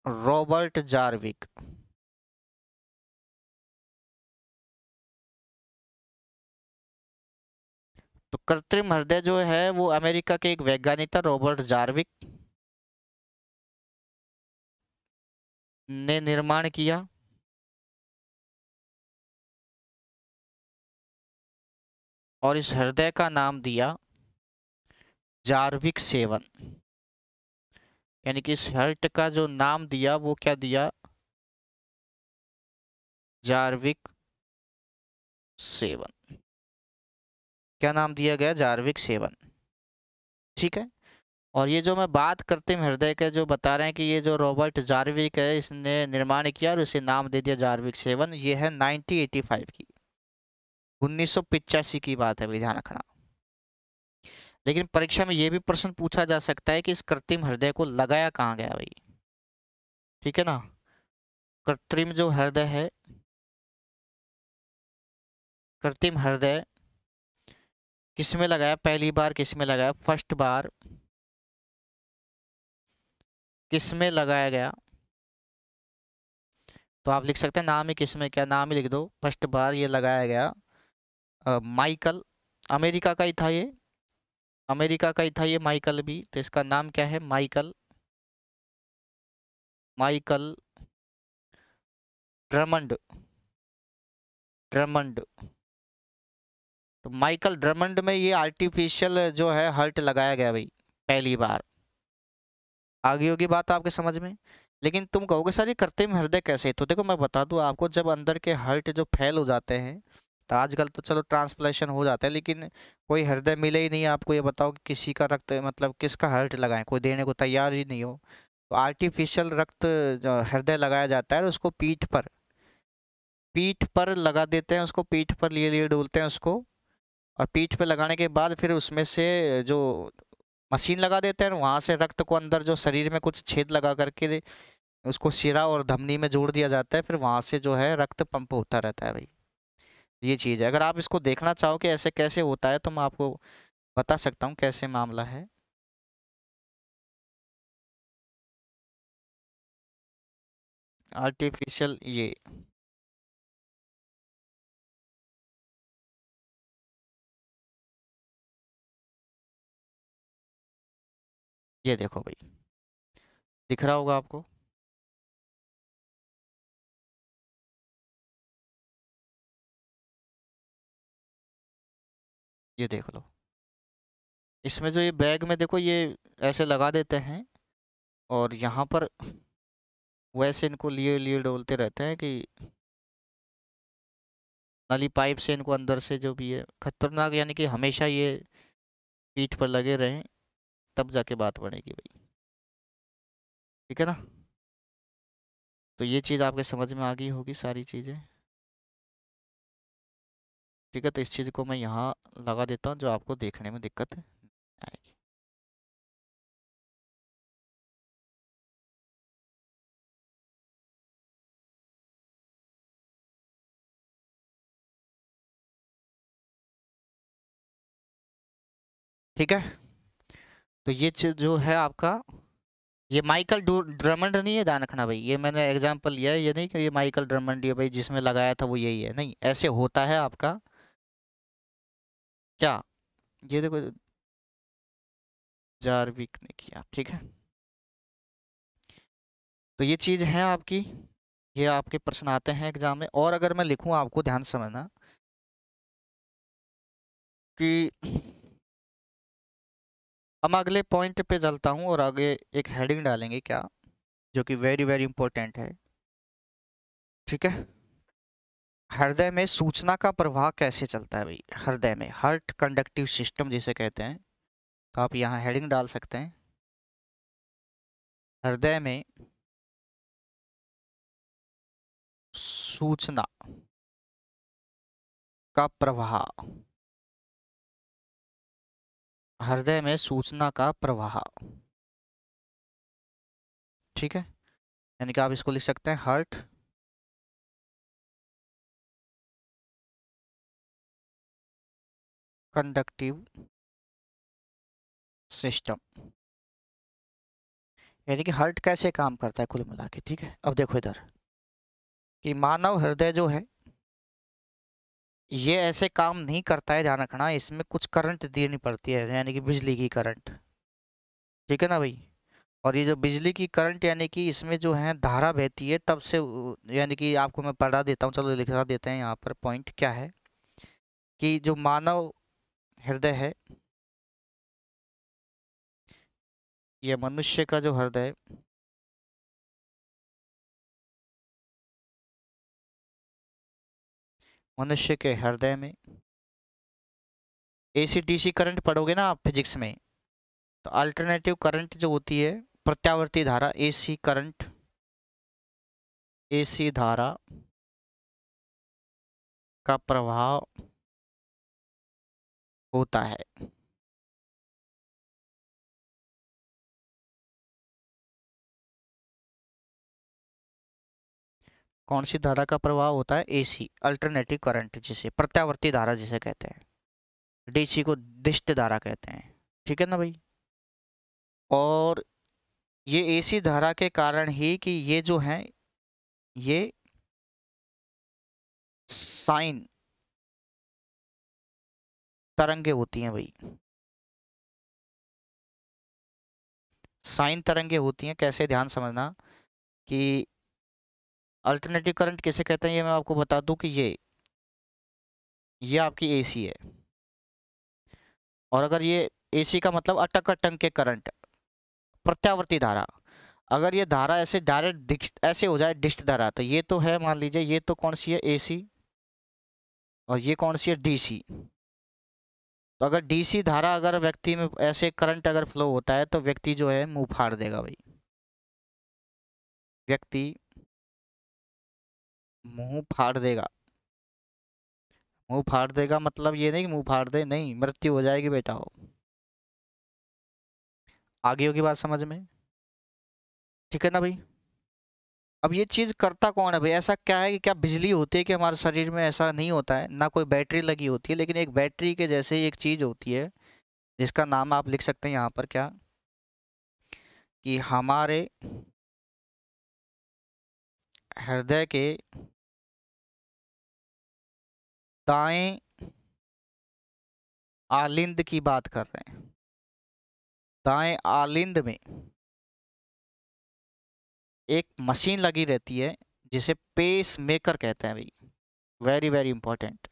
रॉबर्ट जारविक तो कृत्रिम हृदय जो है वो अमेरिका के एक वैज्ञानिक था रॉबर्ट जारविक ने निर्माण किया और इस हृदय का नाम दिया जार्विक सेवन यानी कि शर्ट का जो नाम दिया वो क्या दिया जार्विक सेवन क्या नाम दिया गया जार्विक सेवन ठीक है और ये जो मैं बात करते हैं हृदय के जो बता रहे हैं कि ये जो रॉबर्ट जार्विक है इसने निर्माण किया और इसे नाम दे दिया जार्विक सेवन ये है 1985 की उन्नीस की बात है भाई ध्यान रखना लेकिन परीक्षा में यह भी प्रश्न पूछा जा सकता है कि इस कृत्रिम हृदय को लगाया कहाँ गया भाई ठीक है ना कृत्रिम जो हृदय है कृत्रिम हृदय किस में लगाया पहली बार किस में लगाया फर्स्ट बार किस में लगाया गया तो आप लिख सकते हैं नाम ही किस में क्या नाम ही लिख दो फर्स्ट बार ये लगाया गया माइकल अमेरिका का ही था ये अमेरिका का ही था ये माइकल भी तो इसका नाम क्या है माइकल माइकल ड्रमंड ड्रमंड तो माइकल ड्रमंड में ये आर्टिफिशियल जो है हर्ट लगाया गया भाई पहली बार आगे होगी बात आपके समझ में लेकिन तुम कहोगे सर ये करते में हृदय कैसे तो देखो मैं बता दूं आपको जब अंदर के हर्ट जो फैल हो जाते हैं तो आजकल तो चलो ट्रांसप्लेशन हो जाता है लेकिन कोई हृदय मिले ही नहीं आपको ये बताओ कि किसी का रक्त मतलब किसका हर्ट लगाएं कोई देने को तैयार ही नहीं हो तो आर्टिफिशियल रक्त जो हृदय लगाया जाता है उसको पीठ पर पीठ पर लगा देते हैं उसको पीठ पर लिए लिए डोलते हैं उसको और पीठ पर लगाने के बाद फिर उसमें से जो मशीन लगा देते हैं वहाँ से रक्त को अंदर जो शरीर में कुछ छेद लगा करके उसको सिरा और धमनी में जोड़ दिया जाता है फिर वहाँ से जो है रक्त पंप होता रहता है भाई ये चीज़ है अगर आप इसको देखना चाहो कि ऐसे कैसे होता है तो मैं आपको बता सकता हूँ कैसे मामला है आर्टिफिशियल ये ये देखो भाई दिख रहा होगा आपको ये देख लो इसमें जो ये बैग में देखो ये ऐसे लगा देते हैं और यहाँ पर वैसे इनको लिए लिए डोलते रहते हैं कि नली पाइप से इनको अंदर से जो भी है खतरनाक यानी कि हमेशा ये पीठ पर लगे रहें तब जाके बात बनेगी भाई ठीक है ना तो ये चीज़ आपके समझ में आ गई होगी सारी चीज़ें ठीक है तो इस चीज़ को मैं यहाँ लगा देता हूँ जो आपको देखने में दिक्कत आएगी ठीक है तो ये चीज़ जो है आपका ये माइकल ड्रमंड नहीं है ध्यान रखना भाई ये मैंने एग्जांपल लिया है ये नहीं कि ये माइकल ड्रमंड भाई जिसमें लगाया था वो यही है नहीं ऐसे होता है आपका क्या ये देखो जारविक ने किया ठीक है तो ये चीज़ है आपकी ये आपके प्रश्न आते हैं एग्जाम में और अगर मैं लिखूँ आपको ध्यान समझना कि हम अगले पॉइंट पे चलता हूँ और आगे एक हेडिंग डालेंगे क्या जो कि वेरी वेरी इंपॉर्टेंट है ठीक है हृदय में सूचना का प्रवाह कैसे चलता है भाई हृदय में हर्ट कंडक्टिव सिस्टम जिसे कहते हैं तो आप यहाँ हेडिंग डाल सकते हैं हृदय में सूचना का प्रवाह हृदय में सूचना का प्रवाह ठीक है यानी कि आप इसको लिख सकते हैं हर्ट conductive सिस्टम यानी कि हर्ट कैसे काम करता है कुल मिला के ठीक है अब देखो इधर कि मानव हृदय जो है ये ऐसे काम नहीं करता है ध्यान रखना इसमें कुछ करंट देनी पड़ती है यानी कि बिजली की करंट ठीक है ना भाई और ये जो बिजली की करंट यानी कि इसमें जो है धारा बहती है तब से यानी कि आपको मैं पढ़ा देता हूँ चलो लिखा देते हैं यहाँ पर पॉइंट क्या है कि जो मानव हृदय है यह मनुष्य का जो हृदय मनुष्य के हृदय में एसी डीसी करंट पढ़ोगे ना आप फिजिक्स में तो अल्टरनेटिव करंट जो होती है प्रत्यावर्ती धारा एसी करंट एसी धारा का प्रभाव होता है कौन सी धारा का प्रवाह होता है एसी अल्टरनेटिव करंट जिसे प्रत्यावर्ती धारा जिसे कहते हैं डीसी को दिष्ट धारा कहते हैं ठीक है ना भाई और ये एसी धारा के कारण ही कि ये जो है ये साइन तरंगे होती हैं भाई साइन तरंगे होती हैं कैसे ध्यान समझना कि अल्टरनेटिव करंट किसे कहते हैं ये मैं आपको बता दूं कि ये ये आपकी एसी है और अगर ये एसी का मतलब अटक अटंक के करंट प्रत्यावर्ती धारा अगर ये धारा ऐसे डायरेक्ट ऐसे हो जाए डिस्ट धारा तो ये तो है मान लीजिए ये तो कौन सी है एसी और ये कौन सी है डीसी तो अगर डीसी धारा अगर व्यक्ति में ऐसे करंट अगर फ्लो होता है तो व्यक्ति जो है मुंह फाड़ देगा भाई व्यक्ति मुंह फाड़ देगा मुंह फाड़ देगा मतलब ये नहीं कि मुंह फाड़ दे नहीं मृत्यु हो जाएगी बेटा हो आगे होगी बात समझ में ठीक है ना भाई अब ये चीज़ करता कौन है भाई ऐसा क्या है कि क्या बिजली होती है कि हमारे शरीर में ऐसा नहीं होता है ना कोई बैटरी लगी होती है लेकिन एक बैटरी के जैसे ही एक चीज़ होती है जिसका नाम आप लिख सकते हैं यहाँ पर क्या कि हमारे हृदय के दाएं आलिंद की बात कर रहे हैं दाएं आलिंद में एक मशीन लगी रहती है जिसे पेस मेकर कहते हैं भाई वेरी वेरी इंपॉर्टेंट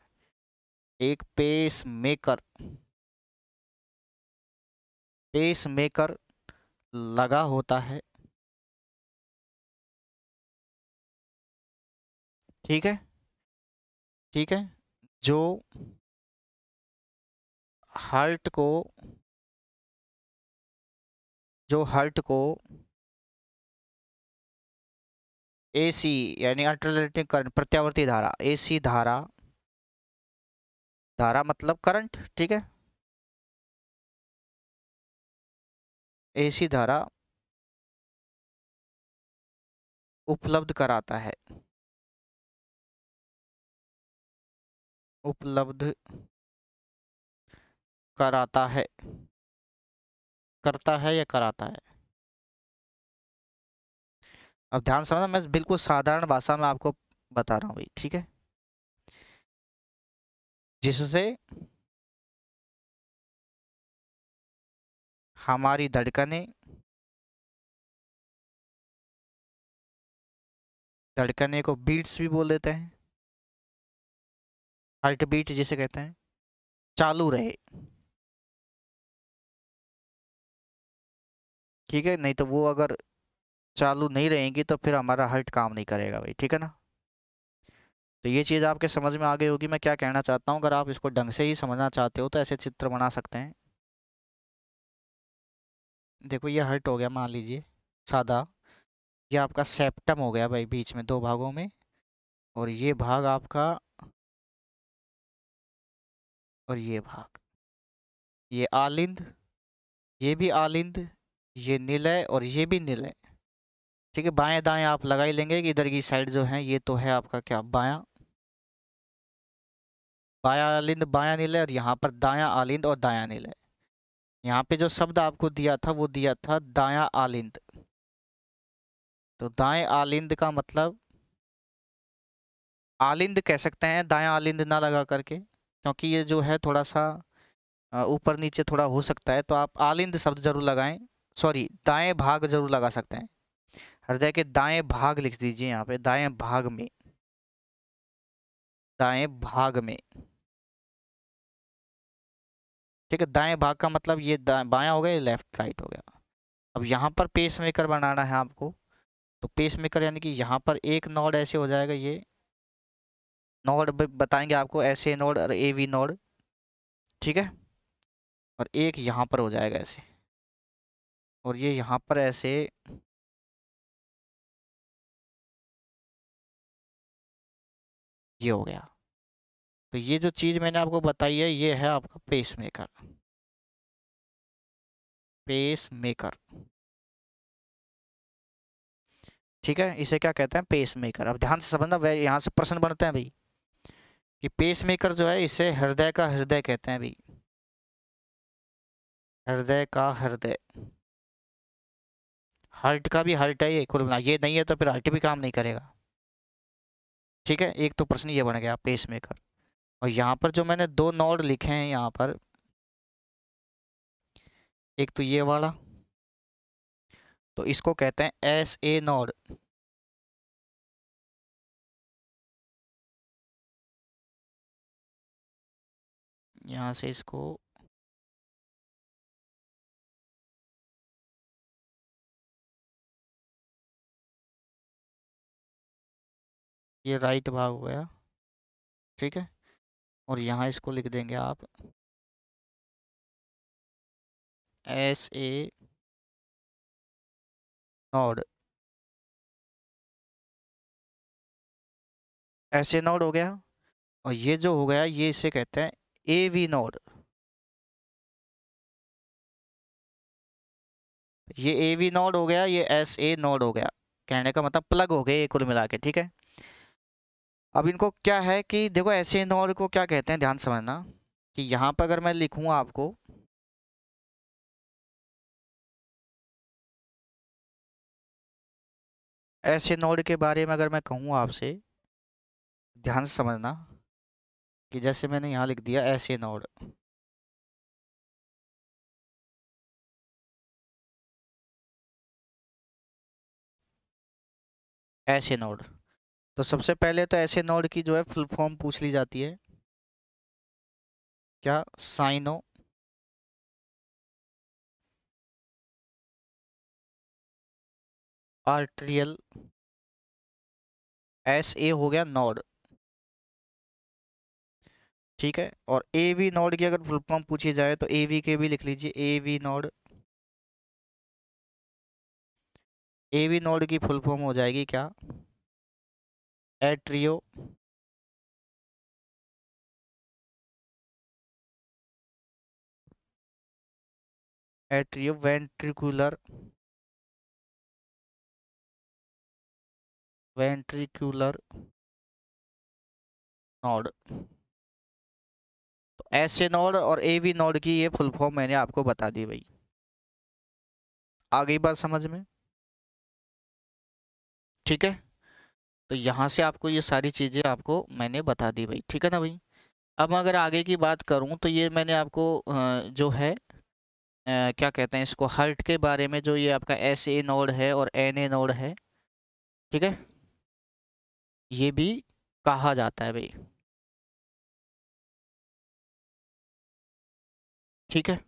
एक पेस मेकर पेस मेकर लगा होता है ठीक है ठीक है जो हर्ट को जो हर्ट को ए सी यानी अल्टरनेटिंग करंट प्रत्यावर्ती धारा ए सी धारा धारा मतलब करंट ठीक है ए सी धारा उपलब्ध कराता है उपलब्ध कराता है करता है या कराता है अब ध्यान समझना मैं बिल्कुल साधारण भाषा में आपको बता रहा हूँ भाई ठीक है जिससे हमारी धड़कने धड़कने को बीट्स भी बोल देते हैं हार्ट बीट जिसे कहते हैं चालू रहे ठीक है नहीं तो वो अगर चालू नहीं रहेंगी तो फिर हमारा हल्ट काम नहीं करेगा भाई ठीक है ना तो ये चीज़ आपके समझ में आ गई होगी मैं क्या कहना चाहता हूँ अगर आप इसको ढंग से ही समझना चाहते हो तो ऐसे चित्र बना सकते हैं देखो ये हर्ट हो गया मान लीजिए सादा ये आपका सेप्टम हो गया भाई बीच में दो भागों में और ये भाग आपका और ये भाग ये आलिंद ये भी आलिंद ये निलय और ये भी निलय ठीक है बाएं दाएं आप लगा ही लेंगे कि इधर की साइड जो है ये तो है आपका क्या बाया बाया आलिंद बाया नीले और यहाँ पर दाया आलिंद और दाया नीले यहाँ पे जो शब्द आपको दिया था वो दिया था दाया आलिंद तो दाएं आलिंद का मतलब आलिंद कह सकते हैं दाया आलिंद ना लगा करके क्योंकि ये जो है थोड़ा सा ऊपर नीचे थोड़ा हो सकता है तो आप आलिंद शब्द जरूर लगाएं सॉरी दाएं भाग जरूर लगा सकते हैं हृदय के दाएं भाग लिख दीजिए यहाँ पे दाएं भाग में दाएं भाग में ठीक है दाएं भाग का मतलब ये बाया हो गया ये लेफ्ट राइट हो गया अब यहाँ पर पेस मेकर बनाना है आपको तो पेस मेकर यानी कि यहाँ पर एक नोड ऐसे हो जाएगा ये नोड बताएंगे आपको ऐसे नोड और ए वी नोड ठीक है और एक यहाँ पर हो जाएगा ऐसे और ये यहाँ पर ऐसे ये हो गया तो ये जो चीज़ मैंने आपको बताई है ये है आपका पेस मेकर पेस मेकर ठीक है इसे क्या कहते हैं पेस मेकर अब ध्यान से समझना वह यहाँ से प्रश्न बनते हैं भाई कि पेस मेकर जो है इसे हृदय का हृदय कहते हैं भाई हृदय का हृदय हर्ट का भी हर्ट है ये कुल ये नहीं है तो फिर हर्ट भी काम नहीं करेगा ठीक है एक तो प्रश्न ये बन गया पेस मेकर और यहाँ पर जो मैंने दो नोड लिखे हैं यहाँ पर एक तो ये वाला तो इसको कहते हैं एस ए नोड यहाँ से इसको ये राइट भाग हो गया ठीक है और यहाँ इसको लिख देंगे आप एस ए नोड ऐसे नोड हो गया और ये जो हो गया ये इसे कहते हैं ए वी नोड ये ए वी नोड हो गया ये एस ए नोड हो गया कहने का मतलब प्लग हो गए ये कुल मिला के ठीक है अब इनको क्या है कि देखो ऐसे इंदौर को क्या कहते हैं ध्यान समझना कि यहाँ पर अगर मैं लिखूँ आपको ऐसे नोड के बारे में अगर मैं कहूँ आपसे ध्यान से समझना कि जैसे मैंने यहाँ लिख दिया ऐसे नोड ऐसे नोड तो सबसे पहले तो ऐसे नोड की जो है फुल फॉर्म पूछ ली जाती है क्या साइनो आर्ट्रियल एस ए हो गया नोड ठीक है और ए वी नोड की अगर फुल फॉर्म पूछी जाए तो ए वी के भी लिख लीजिए A V node A V node की फुल फॉर्म हो जाएगी क्या एट्रियो वेंट्रिकुलर वेंट्रिकुलर नोड तो एस ए नोड और ए वी नोड की ये फुल फॉर्म मैंने आपको बता दी भाई आ गई बात समझ में ठीक है तो यहाँ से आपको ये सारी चीज़ें आपको मैंने बता दी भाई ठीक है ना भाई अब अगर आगे की बात करूँ तो ये मैंने आपको जो है क्या कहते हैं इसको हर्ट के बारे में जो ये आपका एस ए नोड है और एन ए नोड है ठीक है ये भी कहा जाता है भाई ठीक है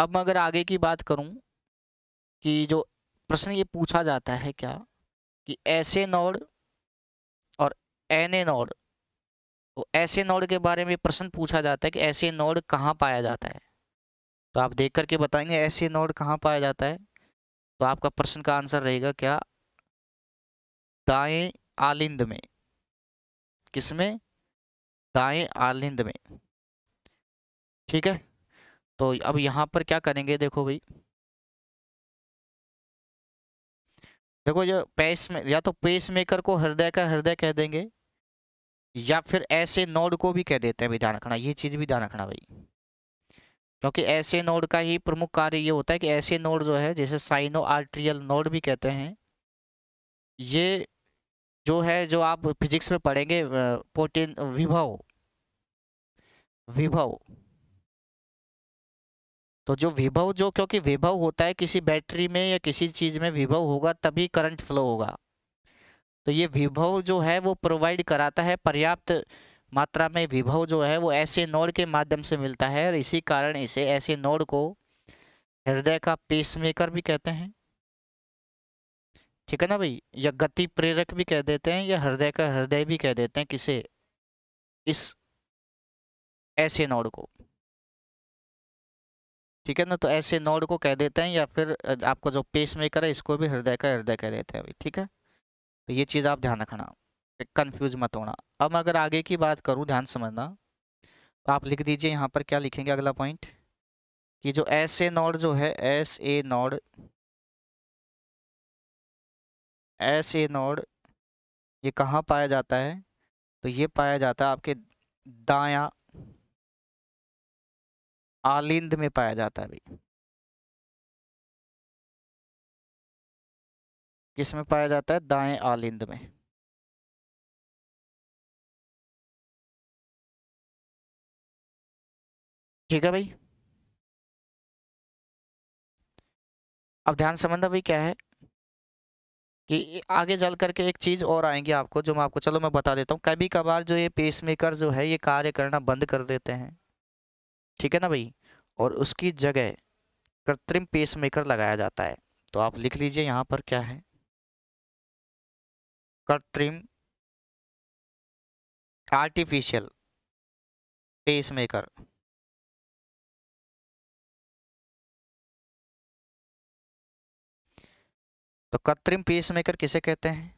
अब मैं अगर आगे की बात करूं कि जो प्रश्न ये पूछा जाता है क्या कि ऐसे नोड एन नोड तो ऐसे नोड के बारे में प्रश्न पूछा जाता है कि ऐसे नोड कहाँ पाया जाता है तो आप देख करके बताएंगे ऐसे नोड कहाँ पाया जाता है तो आपका प्रश्न का आंसर रहेगा क्या दाएं आलिंद में किसमें दाएं आलिंद में ठीक है तो अब यहाँ पर क्या करेंगे देखो भाई देखो जो पेस में या तो पेस मेकर को हृदय का हृदय कह देंगे या फिर ऐसे नोड को भी कह देते हैं भी ध्यान रखना ये चीज़ भी ध्यान रखना भाई क्योंकि ऐसे नोड का ही प्रमुख कार्य ये होता है कि ऐसे नोड जो है जैसे साइनो आर्ट्रियल नोड भी कहते हैं ये जो है जो आप फिजिक्स में पढ़ेंगे पोटिन विभव विभव तो जो विभव जो क्योंकि विभव होता है किसी बैटरी में या किसी चीज़ में विभव होगा तभी करंट फ्लो होगा तो ये विभव जो है वो प्रोवाइड कराता है पर्याप्त मात्रा में विभव जो है वो ऐसे नोड के माध्यम से मिलता है और इसी कारण इसे ऐसे नोड को हृदय का पेसमेकर भी कहते हैं ठीक है ना भाई या गति प्रेरक भी कह देते हैं या हृदय का हृदय भी कह देते हैं किसे इस ऐसे नोड को ठीक है ना तो ऐसे नोड को कह देते हैं या फिर आपका जो पेस मेकर है इसको भी हृदय का हृदय कह देते हैं भाई ठीक है तो ये चीज़ आप ध्यान रखना कन्फ्यूज मत होना अब अगर आगे की बात करूँ ध्यान समझना तो आप लिख दीजिए यहाँ पर क्या लिखेंगे अगला पॉइंट कि जो एस ए नॉड जो है S A node S A node ये कहाँ पाया जाता है तो ये पाया जाता है आपके दाया आलिंद में पाया जाता है भाई किस में पाया जाता है दाएं आलिंद में ठीक है भाई अब ध्यान संबंध भाई क्या है कि आगे चल करके एक चीज़ और आएंगी आपको जो मैं आपको चलो मैं बता देता हूँ कभी कभार जो ये पेसमेकर जो है ये कार्य करना बंद कर देते हैं ठीक है ना भाई और उसकी जगह कृत्रिम पेसमेकर लगाया जाता है तो आप लिख लीजिए यहाँ पर क्या है कृत्रिम आर्टिफिशियल पेसमेकर तो कृत्रिम पेसमेकर किसे कहते हैं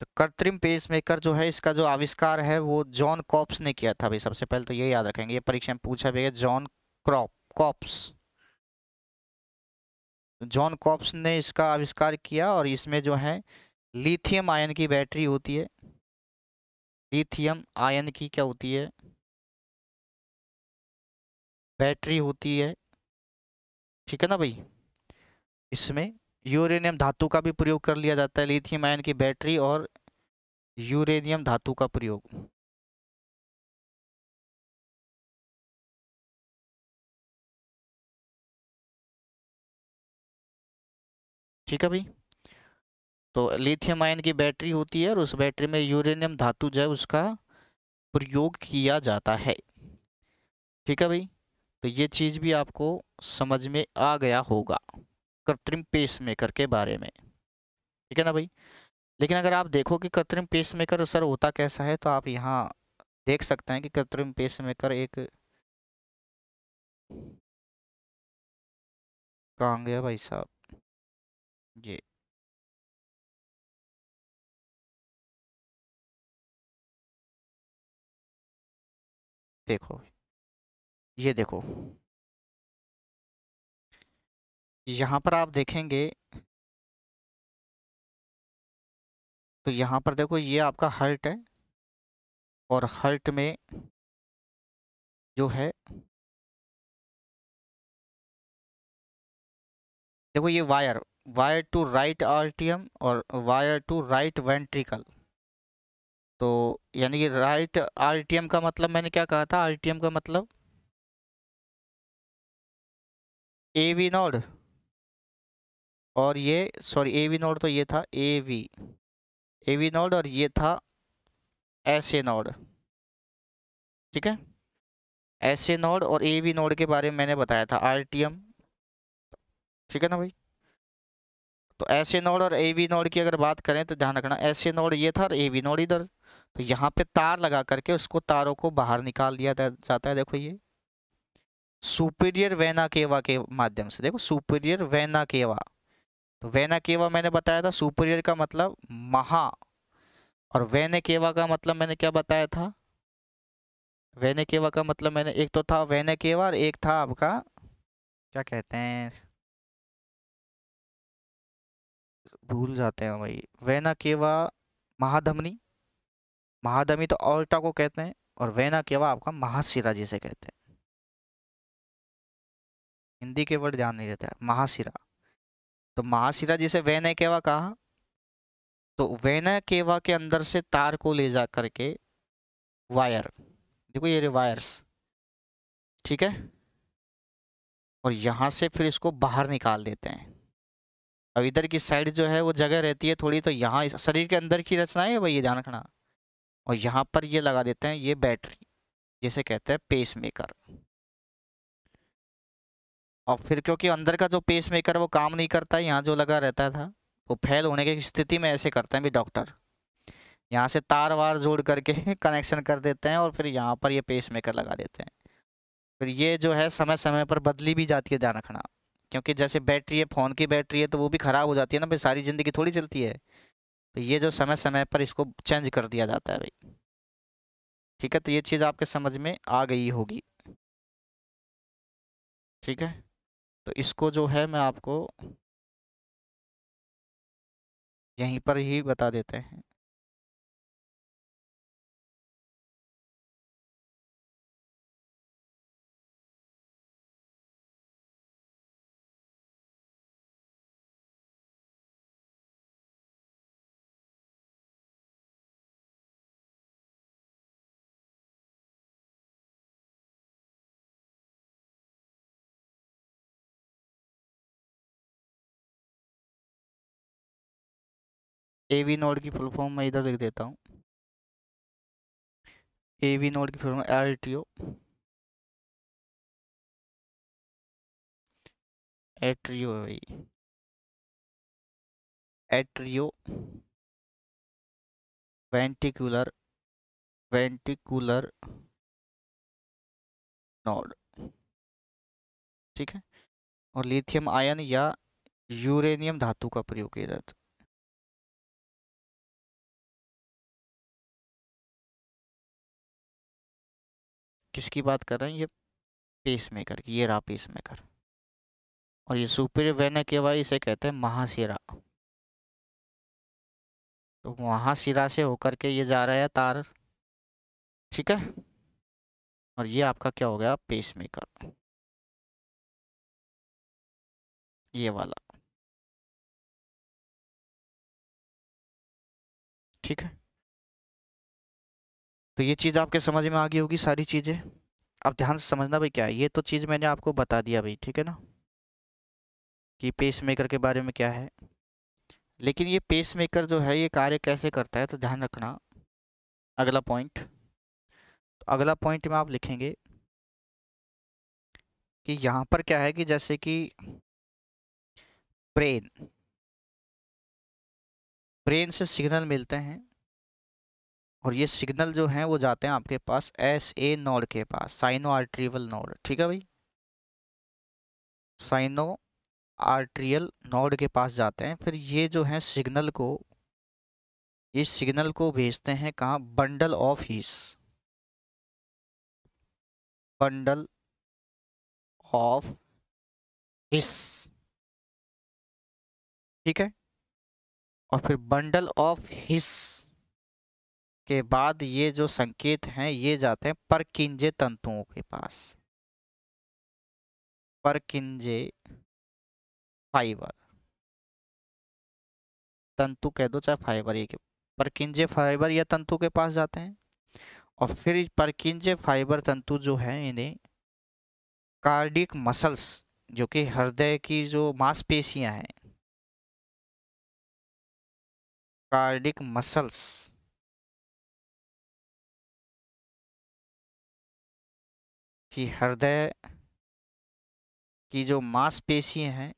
तो कृत्रिम पेसमेकर जो है इसका जो आविष्कार है वो जॉन कॉप्स ने किया था भाई सबसे पहले तो ये याद रखेंगे ये परीक्षा में पूछा भी है John Crop Cops John Cops ने इसका आविष्कार किया और इसमें जो है लिथियम आयन की बैटरी होती है लिथियम आयन की क्या होती है बैटरी होती है ठीक है ना भाई इसमें यूरेनियम धातु का भी प्रयोग कर लिया जाता है लिथियम आयन की बैटरी और यूरेनियम धातु का प्रयोग ठीक है भाई तो लिथियम आयन की बैटरी होती है और उस बैटरी में यूरेनियम धातु जो है उसका प्रयोग किया जाता है ठीक है भाई तो ये चीज़ भी आपको समझ में आ गया होगा कृत्रिम पेस मेकर के बारे में ठीक है ना भाई लेकिन अगर आप देखो कि कृत्रिम पेस मेकर सर होता कैसा है तो आप यहाँ देख सकते हैं कि कृत्रिम पेस मेकर एक कहाँ गया भाई साहब जी देखो ये देखो यहाँ पर आप देखेंगे तो यहाँ पर देखो ये आपका हर्ट है और हर्ट में जो है देखो ये वायर वायर टू राइट आरटीएम और वायर टू राइट वेंट्रिकल तो यानी कि राइट आरटीएम का मतलब मैंने क्या कहा था आरटीएम का मतलब ए वी नोड और ये सॉरी ए वी नोड तो ये था A V A V node और ये था एस ए नोड ठीक है एस ए नोड और ए वी नोड के बारे में मैंने बताया था आरटीएम ठीक है ना भाई तो एस ए नोड और ए वी नोड की अगर बात करें तो ध्यान रखना एस ए नोड ये था और ए वी नोड इधर तो यहाँ पे तार लगा करके उसको तारों को बाहर निकाल दिया जाता है देखो ये सुपीरियर वेना केवा के माध्यम से देखो सुपीरियर वेना केवा तो वेना केवा मैंने बताया था सुपीरियर का मतलब महा और वेने केवा का मतलब मैंने क्या बताया था वेने केवा का मतलब मैंने एक तो था वेने केवा और एक था आपका क्या कहते हैं भूल जाते हैं भाई वेना केवा महाधमनी महादमी तो औल्टा को कहते हैं और वैना केवा आपका महाशिरा जिसे कहते हैं हिंदी के वर्ड ध्यान नहीं रहता महाशिरा तो महाशिरा जिसे वेना केवा कहा तो वेना केवा के अंदर से तार को ले जा करके वायर देखो ये रहे वायर्स ठीक है और यहाँ से फिर इसको बाहर निकाल देते हैं अब इधर की साइड जो है वो जगह रहती है थोड़ी तो यहाँ शरीर के अंदर की रचना है भाई ये ध्यान रखना और यहाँ पर ये लगा देते हैं ये बैटरी जिसे कहते हैं पेस मेकर और फिर क्योंकि अंदर का जो पेस मेकर वो काम नहीं करता है यहाँ जो लगा रहता था वो फेल होने की स्थिति में ऐसे करते हैं भी डॉक्टर यहाँ से तार वार जोड़ करके कनेक्शन कर देते हैं और फिर यहाँ पर ये पेस मेकर लगा देते हैं फिर ये जो है समय समय पर बदली भी जाती है ध्यान रखना क्योंकि जैसे बैटरी है फ़ोन की बैटरी है तो वो भी ख़राब हो जाती है ना भाई सारी ज़िंदगी थोड़ी चलती है तो ये जो समय समय पर इसको चेंज कर दिया जाता है भाई ठीक है तो ये चीज़ आपके समझ में आ गई होगी ठीक है तो इसको जो है मैं आपको यहीं पर ही बता देते हैं ए वी नोड की फुल फॉर्म मैं इधर लिख देता हूँ ए वी नोड की full form L T O atrio भाई एट्रियो वेंटिकुलर वेंटिकुलर नोड ठीक है और लिथियम आयन या यूरेनियम धातु का प्रयोग किया जाता किसकी बात कर रहे हैं ये पेस मेकर ये रहा पेस मेकर और ये सुपीरियर वेना केवा इसे कहते हैं महाशिरा तो महाशिरा से होकर के ये जा रहा है तार ठीक है और ये आपका क्या हो गया पेस मेकर ये वाला ठीक है तो ये चीज़ आपके समझ में आ गई होगी सारी चीज़ें अब ध्यान से समझना भाई क्या है ये तो चीज़ मैंने आपको बता दिया भाई ठीक है ना कि पेस मेकर के बारे में क्या है लेकिन ये पेस मेकर जो है ये कार्य कैसे करता है तो ध्यान रखना अगला पॉइंट तो अगला पॉइंट में आप लिखेंगे कि यहाँ पर क्या है कि जैसे कि ब्रेन ब्रेन से सिग्नल मिलते हैं और ये सिग्नल जो हैं वो जाते हैं आपके पास एस ए नोड के पास साइनो आर्ट्रियल नोड ठीक है भाई साइनो आर्ट्रियल नोड के पास जाते हैं फिर ये जो है सिग्नल को ये सिग्नल को भेजते हैं कहाँ bundle of His bundle of His ठीक है और फिर बंडल ऑफ हिस के बाद ये जो संकेत हैं ये जाते हैं परकिंजे तंतुओं के पास परकिंजे फाइबर तंतु कह दो चाहे फाइबर ये परकिंजे फाइबर या तंतु के पास जाते हैं और फिर परकिंजे फाइबर तंतु जो है इन्हें कार्डिक मसल्स जो कि हृदय की जो मांसपेशियां हैं कार्डिक मसल्स कि हृदय की जो मांसपेशी हैं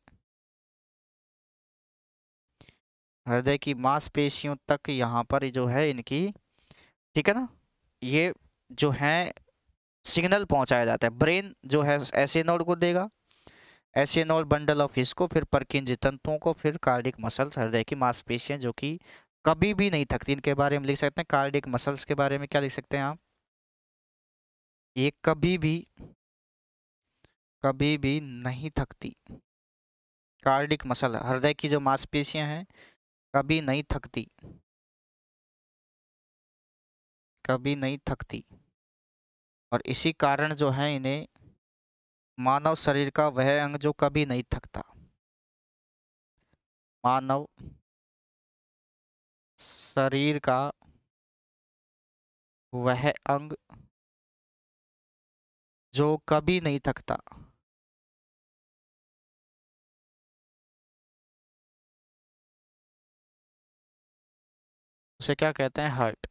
हृदय की मांसपेशियों तक यहाँ पर जो है इनकी ठीक है ना ये जो है सिग्नल पहुँचाया जाता है ब्रेन जो है नोड को देगा नोड बंडल ऑफ इसको फिर परकिंज तंतुओं को फिर कार्डिक मसल्स हृदय की मांसपेशियां जो कि कभी भी नहीं थकती इनके बारे में लिख सकते हैं कार्डिक मसल्स के बारे में क्या लिख सकते हैं आप ये कभी भी कभी भी नहीं थकती कार्डिक मसल हृदय की जो मांसपेशियां हैं कभी नहीं थकती कभी नहीं थकती और इसी कारण जो है इन्हें मानव शरीर का वह अंग जो कभी नहीं थकता मानव शरीर का वह अंग जो कभी नहीं थकता उसे क्या कहते हैं हार्ट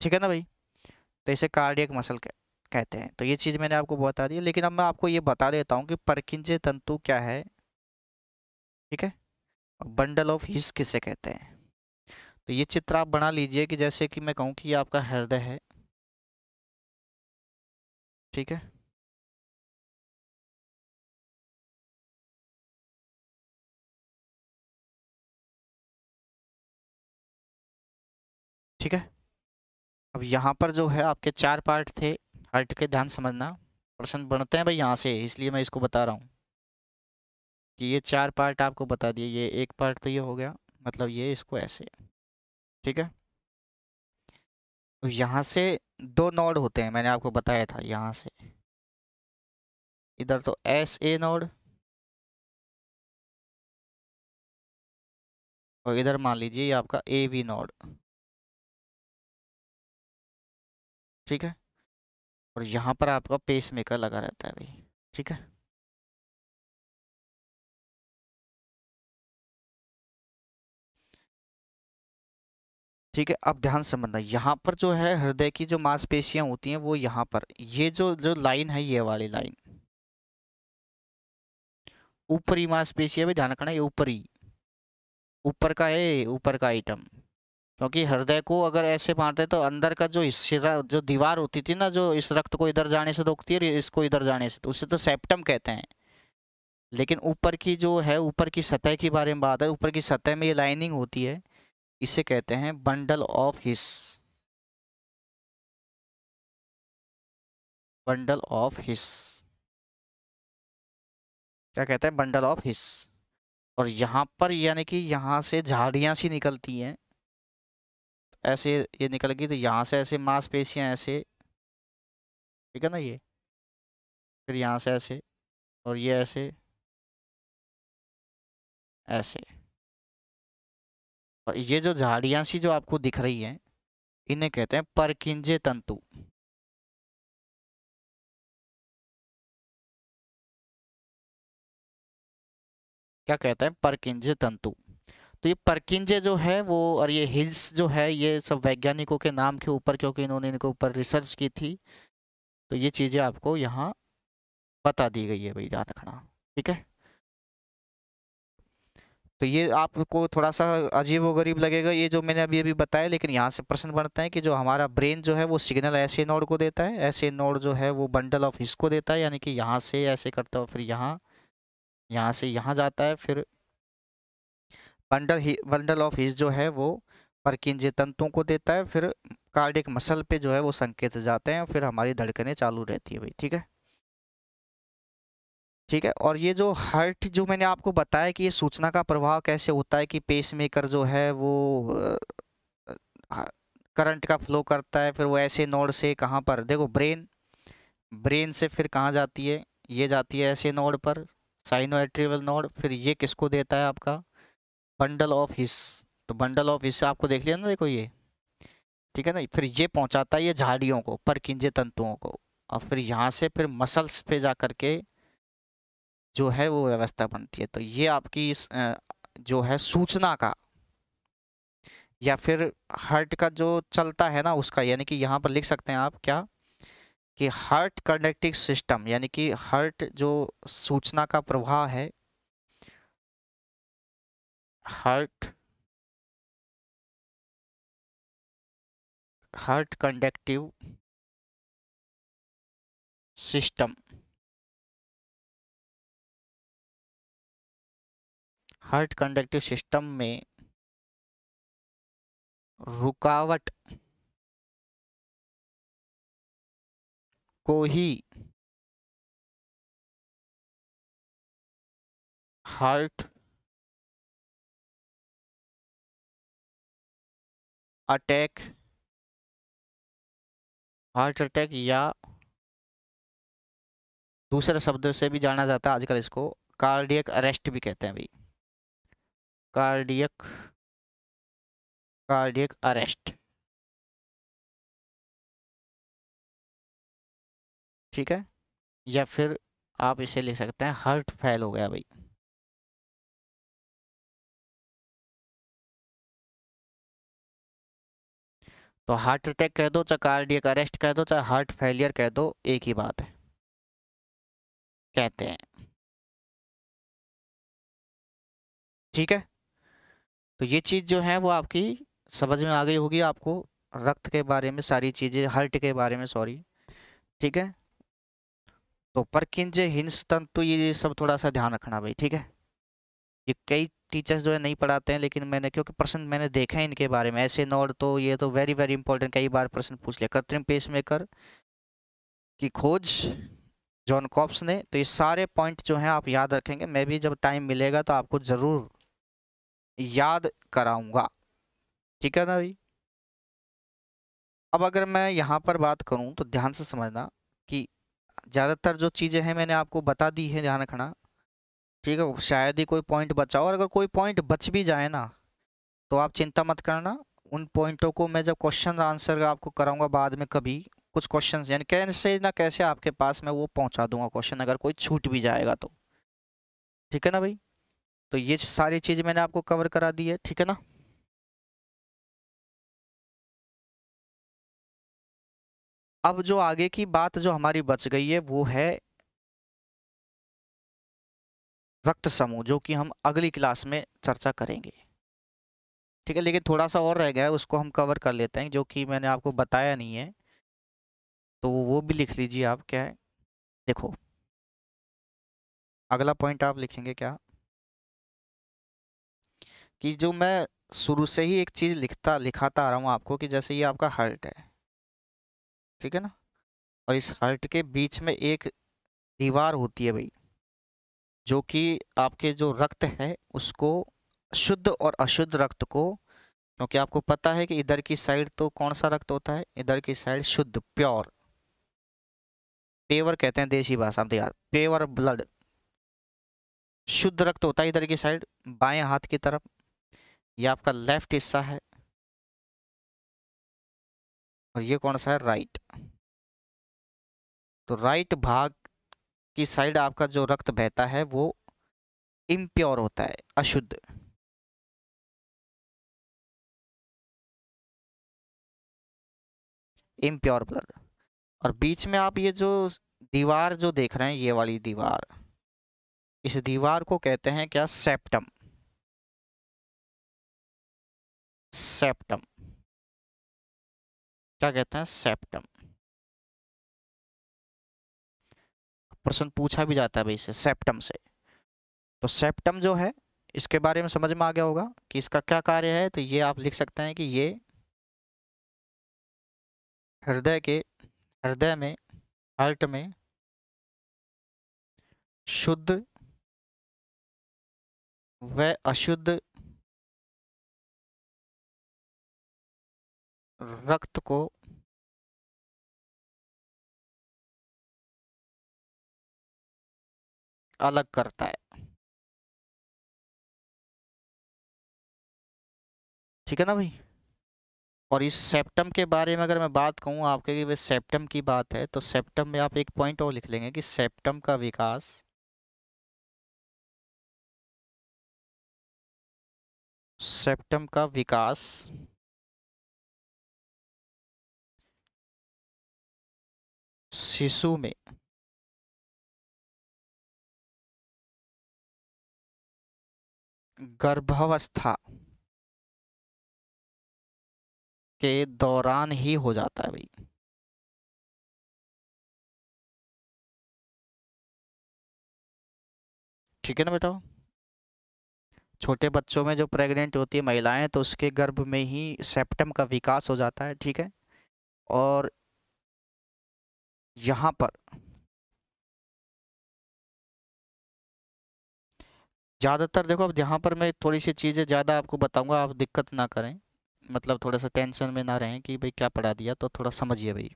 ठीक है ना भाई तो इसे कार्डियक मसल कह, कहते हैं तो ये चीज़ मैंने आपको बता दी लेकिन अब मैं आपको ये बता देता हूं कि परकिंजे तंतु क्या है ठीक है बंडल ऑफ हिस्स किसे कहते हैं तो ये चित्र आप बना लीजिए कि जैसे कि मैं कहूँ कि ये आपका हृदय है ठीक है ठीक है अब यहाँ पर जो है आपके चार पार्ट थे हर्ट के ध्यान समझना प्रश्न बनते हैं भाई यहाँ से इसलिए मैं इसको बता रहा हूँ कि ये चार पार्ट आपको बता दिए ये एक पार्ट तो ये हो गया मतलब ये इसको ऐसे ठीक है तो यहाँ से दो नोड होते हैं मैंने आपको बताया था यहाँ से इधर तो एस ए नोड और इधर मान लीजिए ये आपका ए वी नोड ठीक है और यहाँ पर आपका पेस मेकर लगा रहता है भाई ठीक है ठीक है अब ध्यान से समझना यहाँ पर जो है हृदय की जो मांसपेशियां होती हैं वो यहाँ पर ये जो जो लाइन है ये वाली लाइन ऊपरी मांसपेशियां भी ध्यान रखना ये ऊपरी ऊपर का है ऊपर का आइटम क्योंकि हृदय को अगर ऐसे मारते तो अंदर का जो सिरा जो दीवार होती थी ना जो इस रक्त को इधर जाने से रोकती है इसको इधर जाने से तो उसे तो सेप्टम कहते हैं लेकिन ऊपर की जो है ऊपर की सतह के बारे में बात है ऊपर की सतह में ये लाइनिंग होती है इसे कहते हैं bundle of His bundle of His क्या कहते हैं बंडल ऑफ हिस और यहाँ पर यानी कि यहाँ से झाड़ियाँ सी निकलती हैं ऐसे ये निकल गई तो यहाँ से ऐसे मांसपेशियाँ ऐसे ठीक है ना ये फिर यहाँ से ऐसे और ये ऐसे ऐसे और ये जो झाड़ियाँ सी जो आपको दिख रही हैं इन्हें कहते हैं परकिंजे तंतु क्या कहते हैं परकिंजे तंतु तो ये परकिंजे जो है वो और ये हिल्स जो है ये सब वैज्ञानिकों के नाम के ऊपर क्योंकि इन्होंने इनके ऊपर रिसर्च की थी तो ये चीज़ें आपको यहाँ बता दी गई है भाई ध्यान रखना ठीक है तो ये आपको थोड़ा सा अजीब व गरीब लगेगा ये जो मैंने अभी अभी बताया लेकिन यहाँ से प्रश्न बनता है कि जो हमारा ब्रेन जो है वो सिग्नल ऐसे नोड को देता है ऐसे नोड जो है वो बंडल ऑफ इसको देता है यानी कि यहाँ से ऐसे करता है फिर यहाँ यहाँ से यहाँ जाता है फिर बंडल ही बंडल ऑफ हिज जो है वो परकिंजे तंतुओं को देता है फिर कार्डिक मसल पे जो है वो संकेत जाते हैं फिर हमारी धड़कने चालू रहती है भाई ठीक है ठीक है और ये जो हर्ट जो मैंने आपको बताया कि ये सूचना का प्रभाव कैसे होता है कि पेसमेकर जो है वो करंट का फ्लो करता है फिर वो ऐसे नोड से कहाँ पर देखो ब्रेन ब्रेन से फिर कहाँ जाती है ये जाती है ऐसे नोड पर साइनो एट्रिवल नोड फिर ये किसको देता है आपका बंडल ऑफ हिस तो बंडल ऑफ हिस आपको देख लिया ना देखो ये ठीक है ना फिर ये पहुँचाता है ये झाड़ियों को परकिंजे तंतुओं को और फिर यहाँ से फिर मसल्स पे जा कर के जो है वो व्यवस्था बनती है तो ये आपकी जो है सूचना का या फिर हर्ट का जो चलता है ना उसका यानी कि यहाँ पर लिख सकते हैं आप क्या कि हर्ट कनेक्टिव सिस्टम यानी कि हर्ट जो सूचना का प्रवाह है heart heart conductive system heart conductive system में रुकावट को ही हार्ट अटैक हार्ट अटैक या दूसरे शब्दों से भी जाना जाता है आजकल इसको कार्डियक अरेस्ट भी कहते हैं भाई कार्डियक कार्डियक अरेस्ट ठीक है या फिर आप इसे लिख सकते हैं हर्ट फैल हो गया भाई तो हार्ट अटैक कह दो चाहे कार्डियक अरेस्ट कह दो चाहे हार्ट फेलियर कह दो एक ही बात है कहते हैं ठीक है तो ये चीज़ जो है वो आपकी समझ में आ गई होगी आपको रक्त के बारे में सारी चीज़ें हर्ट के बारे में सॉरी ठीक है तो परकिंज हिंस तंतु ये सब थोड़ा सा ध्यान रखना भाई ठीक है ये कई टीचर्स जो है नहीं पढ़ाते हैं लेकिन मैंने क्योंकि प्रश्न मैंने देखे हैं इनके बारे में ऐसे नोड तो ये तो वेरी वेरी इंपॉर्टेंट कई बार प्रश्न पूछ लिया कृत्रिम मेकर की खोज जॉन कॉप्स ने तो ये सारे पॉइंट जो हैं आप याद रखेंगे मैं भी जब टाइम मिलेगा तो आपको ज़रूर याद कराऊंगा ठीक है ना भाई अब अगर मैं यहाँ पर बात करूँ तो ध्यान से समझना कि ज़्यादातर जो चीज़ें हैं मैंने आपको बता दी है ध्यान रखना ठीक है शायद ही कोई पॉइंट बचाओ और अगर कोई पॉइंट बच भी जाए ना तो आप चिंता मत करना उन पॉइंटों को मैं जब क्वेश्चन आंसर आपको कराऊंगा बाद में कभी कुछ क्वेश्चन यानी कैसे ना कैसे आपके पास मैं वो पहुँचा दूंगा क्वेश्चन अगर कोई छूट भी जाएगा तो ठीक है ना भाई तो ये सारी चीज़ मैंने आपको कवर करा दी है ठीक है ना अब जो आगे की बात जो हमारी बच गई है वो है रक्त समूह जो कि हम अगली क्लास में चर्चा करेंगे ठीक है लेकिन थोड़ा सा और रह गया है उसको हम कवर कर लेते हैं जो कि मैंने आपको बताया नहीं है तो वो भी लिख लीजिए आप क्या है देखो अगला पॉइंट आप लिखेंगे क्या कि जो मैं शुरू से ही एक चीज़ लिखता लिखाता आ रहा हूँ आपको कि जैसे ये आपका हर्ट है ठीक है ना और इस हर्ट के बीच में एक दीवार होती है भाई जो कि आपके जो रक्त है उसको शुद्ध और अशुद्ध रक्त को क्योंकि आपको पता है कि इधर की साइड तो कौन सा रक्त होता है इधर की साइड शुद्ध प्योर पेवर कहते हैं देसी भाषा में तो यार पेवर ब्लड शुद्ध रक्त होता है इधर की साइड बाएं हाथ की तरफ ये आपका लेफ्ट हिस्सा है और ये कौन सा है राइट तो राइट भाग की साइड आपका जो रक्त बहता है वो इम्प्योर होता है अशुद्ध इम्प्योर ब्लड और बीच में आप ये जो दीवार जो देख रहे हैं ये वाली दीवार इस दीवार को कहते हैं क्या सेप्टम सेप्टम क्या कहते हैं सेप्टम प्रश्न पूछा भी जाता है भाई से सेप्टम से तो सेप्टम जो है इसके बारे में समझ में आ गया होगा कि इसका क्या कार्य है तो ये आप लिख सकते हैं कि ये हृदय के हृदय में हर्ट में शुद्ध व अशुद्ध रक्त को अलग करता है ठीक है ना भाई और इस सेप्टम के बारे में अगर मैं बात कहूँ आपके कि सेप्टम की बात है तो सेप्टम में आप एक पॉइंट और लिख लेंगे कि सेप्टम का विकास सेप्टम का विकास शिशु में गर्भावस्था के दौरान ही हो जाता है भाई ठीक है ना बेटा छोटे बच्चों में जो प्रेग्नेंट होती है महिलाएं तो उसके गर्भ में ही सेप्टम का विकास हो जाता है ठीक है और यहां पर ज़्यादातर देखो अब यहां पर मैं थोड़ी सी चीज़ें ज़्यादा आपको बताऊंगा आप दिक्कत ना करें मतलब थोड़ा सा टेंशन में ना रहें कि भाई क्या पढ़ा दिया तो थोड़ा समझिए भाई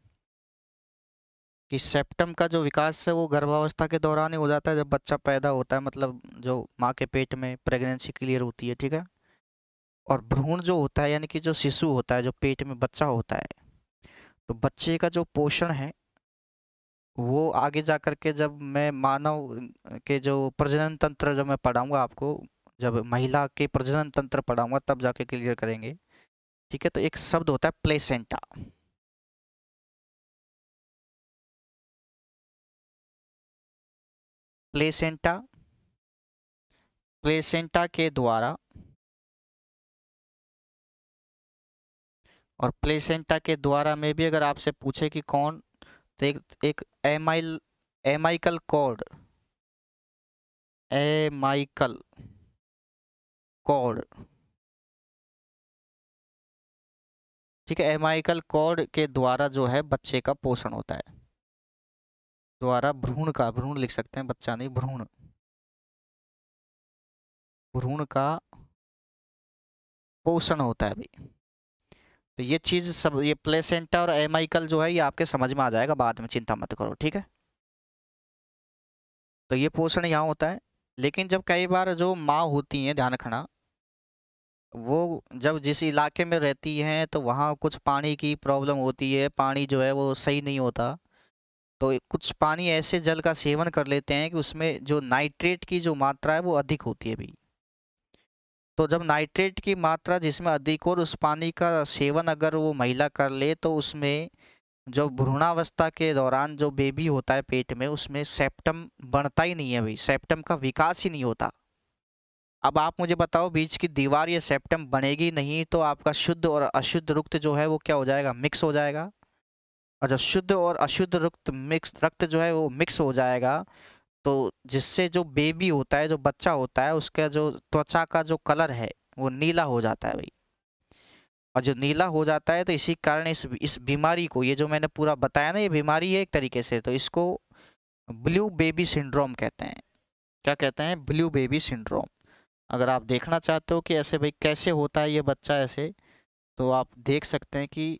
कि सेप्टम का जो विकास है वो गर्भावस्था के दौरान ही हो जाता है जब बच्चा पैदा होता है मतलब जो माँ के पेट में प्रेगनेंसी क्लियर होती है ठीक है और भ्रूण जो होता है यानी कि जो शिशु होता है जो पेट में बच्चा होता है तो बच्चे का जो पोषण है वो आगे जा कर के जब मैं मानव के जो प्रजनन तंत्र जब मैं पढ़ाऊँगा आपको जब महिला के प्रजनन तंत्र पढ़ाऊँगा तब जाके क्लियर करेंगे ठीक है तो एक शब्द होता है प्लेसेंटा प्लेसेंटा प्लेसेंटा के द्वारा और प्लेसेंटा के द्वारा में भी अगर आपसे पूछे कि कौन तो एक एक एमाइल एमाइकल कॉर्ड एमाइकल कॉर्ड ठीक है एमाइकल कॉर्ड के द्वारा जो है बच्चे का पोषण होता है द्वारा भ्रूण का भ्रूण लिख सकते हैं बच्चा नहीं भ्रूण भ्रूण का पोषण होता है भाई तो ये चीज़ सब ये प्लेसेंटा और एमाइकल जो है ये आपके समझ में आ जाएगा बाद में चिंता मत करो ठीक है तो ये पोषण यहाँ होता है लेकिन जब कई बार जो माँ होती हैं ध्यान रखना वो जब जिस इलाके में रहती हैं तो वहाँ कुछ पानी की प्रॉब्लम होती है पानी जो है वो सही नहीं होता तो कुछ पानी ऐसे जल का सेवन कर लेते हैं कि उसमें जो नाइट्रेट की जो मात्रा है वो अधिक होती है भी तो जब नाइट्रेट की मात्रा जिसमें अधिक और उस पानी का सेवन अगर वो महिला कर ले तो उसमें जो भ्रूणावस्था के दौरान जो बेबी होता है पेट में उसमें सेप्टम बनता ही नहीं है भाई सेप्टम का विकास ही नहीं होता अब आप मुझे बताओ बीच की दीवार या सेप्टम बनेगी नहीं तो आपका शुद्ध और अशुद्ध रुक्त जो है वो क्या हो जाएगा मिक्स हो जाएगा और जब शुद्ध और अशुद्ध रुक्त मिक्स रक्त जो है वो मिक्स हो जाएगा तो जिससे जो बेबी होता है जो बच्चा होता है उसका जो त्वचा का जो कलर है वो नीला हो जाता है भाई और जो नीला हो जाता है तो इसी कारण इस इस बीमारी को ये जो मैंने पूरा बताया ना ये बीमारी है एक तरीके से तो इसको ब्लू बेबी सिंड्रोम कहते हैं क्या कहते हैं ब्लू बेबी सिंड्रोम अगर आप देखना चाहते हो कि ऐसे भाई कैसे होता है ये बच्चा ऐसे तो आप देख सकते हैं कि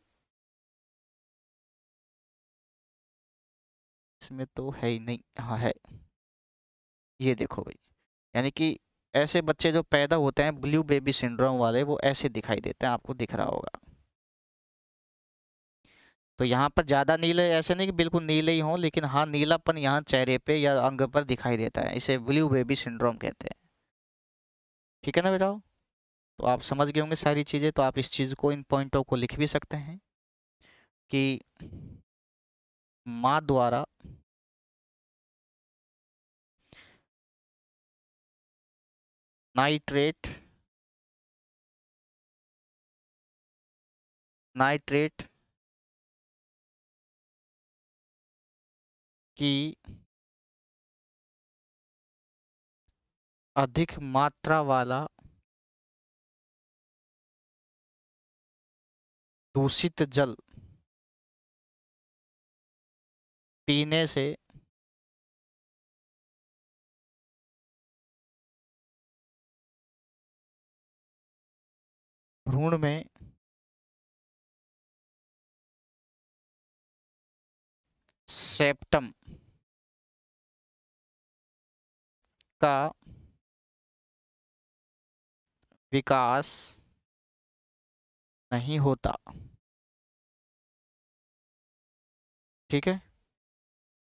इसमें तो है ही नहीं हाँ है ये देखो भाई यानी कि ऐसे बच्चे जो पैदा होते हैं ब्लू बेबी सिंड्रोम वाले वो ऐसे दिखाई देते हैं आपको दिख रहा होगा तो यहाँ पर ज़्यादा नीले ऐसे नहीं कि बिल्कुल नीले ही हों लेकिन हाँ नीलापन यहाँ चेहरे पे या अंग पर दिखाई देता है इसे ब्लू बेबी सिंड्रोम कहते हैं ठीक है ना बेटा तो आप समझ गए होंगे सारी चीज़ें तो आप इस चीज़ को इन पॉइंटों को लिख भी सकते हैं कि माँ द्वारा nitrate nitrate की अधिक मात्रा वाला दूषित जल पीने से भ्रूण में सेप्टम का विकास नहीं होता ठीक है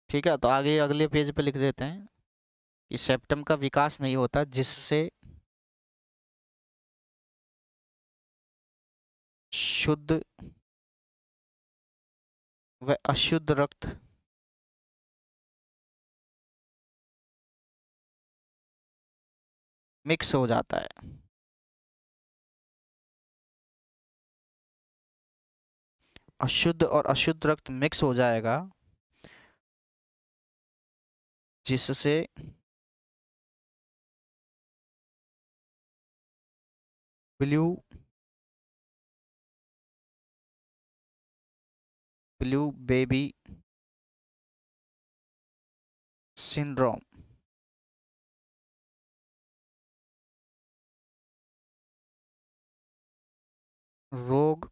ठीक है तो आगे अगले पेज पे लिख देते हैं कि सेप्टम का विकास नहीं होता जिससे शुद्ध व अशुद्ध रक्त मिक्स हो जाता है अशुद्ध और अशुद्ध रक्त मिक्स हो जाएगा जिससे ब्लू ब्लू बेबी सिंड्रोम रोग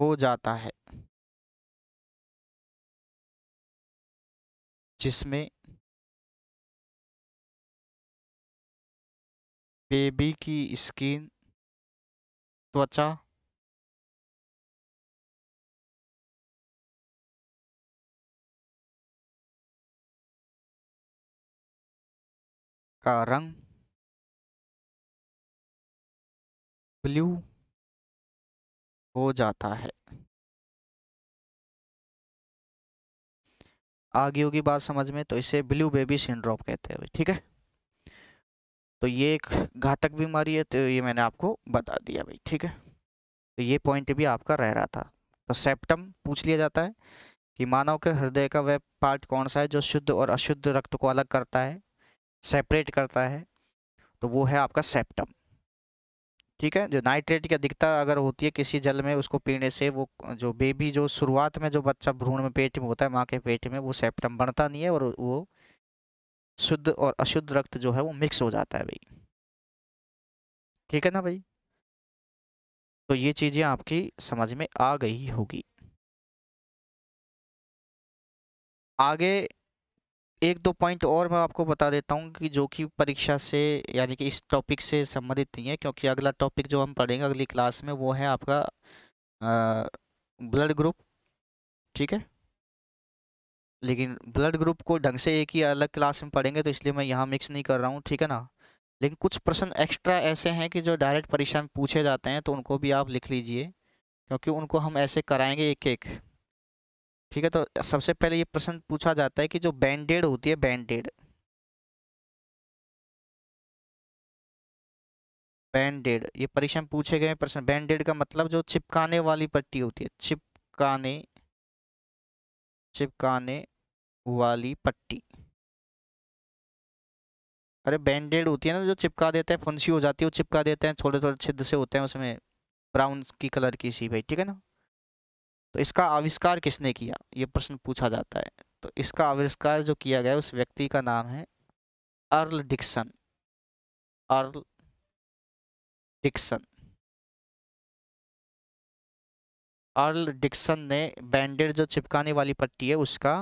हो जाता है जिसमें बेबी की स्किन त्वचा का रंग ब्लू हो जाता है आगे होगी बात समझ में तो इसे ब्लू बेबी सिंड्रोम कहते हैं ठीक है तो ये एक घातक बीमारी है तो ये मैंने आपको बता दिया भाई ठीक है तो ये पॉइंट भी आपका रह रहा था तो सेप्टम पूछ लिया जाता है कि मानव के हृदय का वह पार्ट कौन सा है जो शुद्ध और अशुद्ध रक्त को अलग करता है सेपरेट करता है तो वो है आपका सेप्टम ठीक है जो नाइट्रेट की अधिकता अगर होती है किसी जल में उसको पीने से वो जो बेबी जो शुरुआत में जो बच्चा भ्रूण में पेट में होता है माँ के पेट में वो सेप्टम बढ़ता नहीं है और वो शुद्ध और अशुद्ध रक्त जो है वो मिक्स हो जाता है भाई ठीक है ना भाई तो ये चीज़ें आपकी समझ में आ गई होगी आगे एक दो पॉइंट और मैं आपको बता देता हूँ कि जो कि परीक्षा से यानी कि इस टॉपिक से संबंधित नहीं है क्योंकि अगला टॉपिक जो हम पढ़ेंगे अगली क्लास में वो है आपका ब्लड ग्रुप ठीक है लेकिन ब्लड ग्रुप को ढंग से एक ही अलग क्लास में पढ़ेंगे तो इसलिए मैं यहाँ मिक्स नहीं कर रहा हूँ ठीक है ना लेकिन कुछ प्रश्न एक्स्ट्रा ऐसे हैं कि जो डायरेक्ट परीक्षा में पूछे जाते हैं तो उनको भी आप लिख लीजिए क्योंकि उनको हम ऐसे कराएंगे एक एक ठीक है तो सबसे पहले ये प्रश्न पूछा जाता है कि जो बैंडेड होती है बैंडेड बैंडेड ये परीक्षा में पूछे गए प्रश्न बैंडेड का मतलब जो चिपकाने वाली पट्टी होती है चिपकाने चिपकाने वाली पट्टी अरे बैंडेड होती है ना जो चिपका देते हैं फुंसी हो जाती है वो चिपका देते हैं थोड़े थोड़े छिद से होते हैं उसमें ब्राउन की कलर की सी भाई ठीक है ना तो इसका आविष्कार किसने किया ये प्रश्न पूछा जाता है तो इसका आविष्कार जो किया गया उस व्यक्ति का नाम है Earl Dickson Earl Dickson Earl Dickson ने बैंडेड जो चिपकाने वाली पट्टी है उसका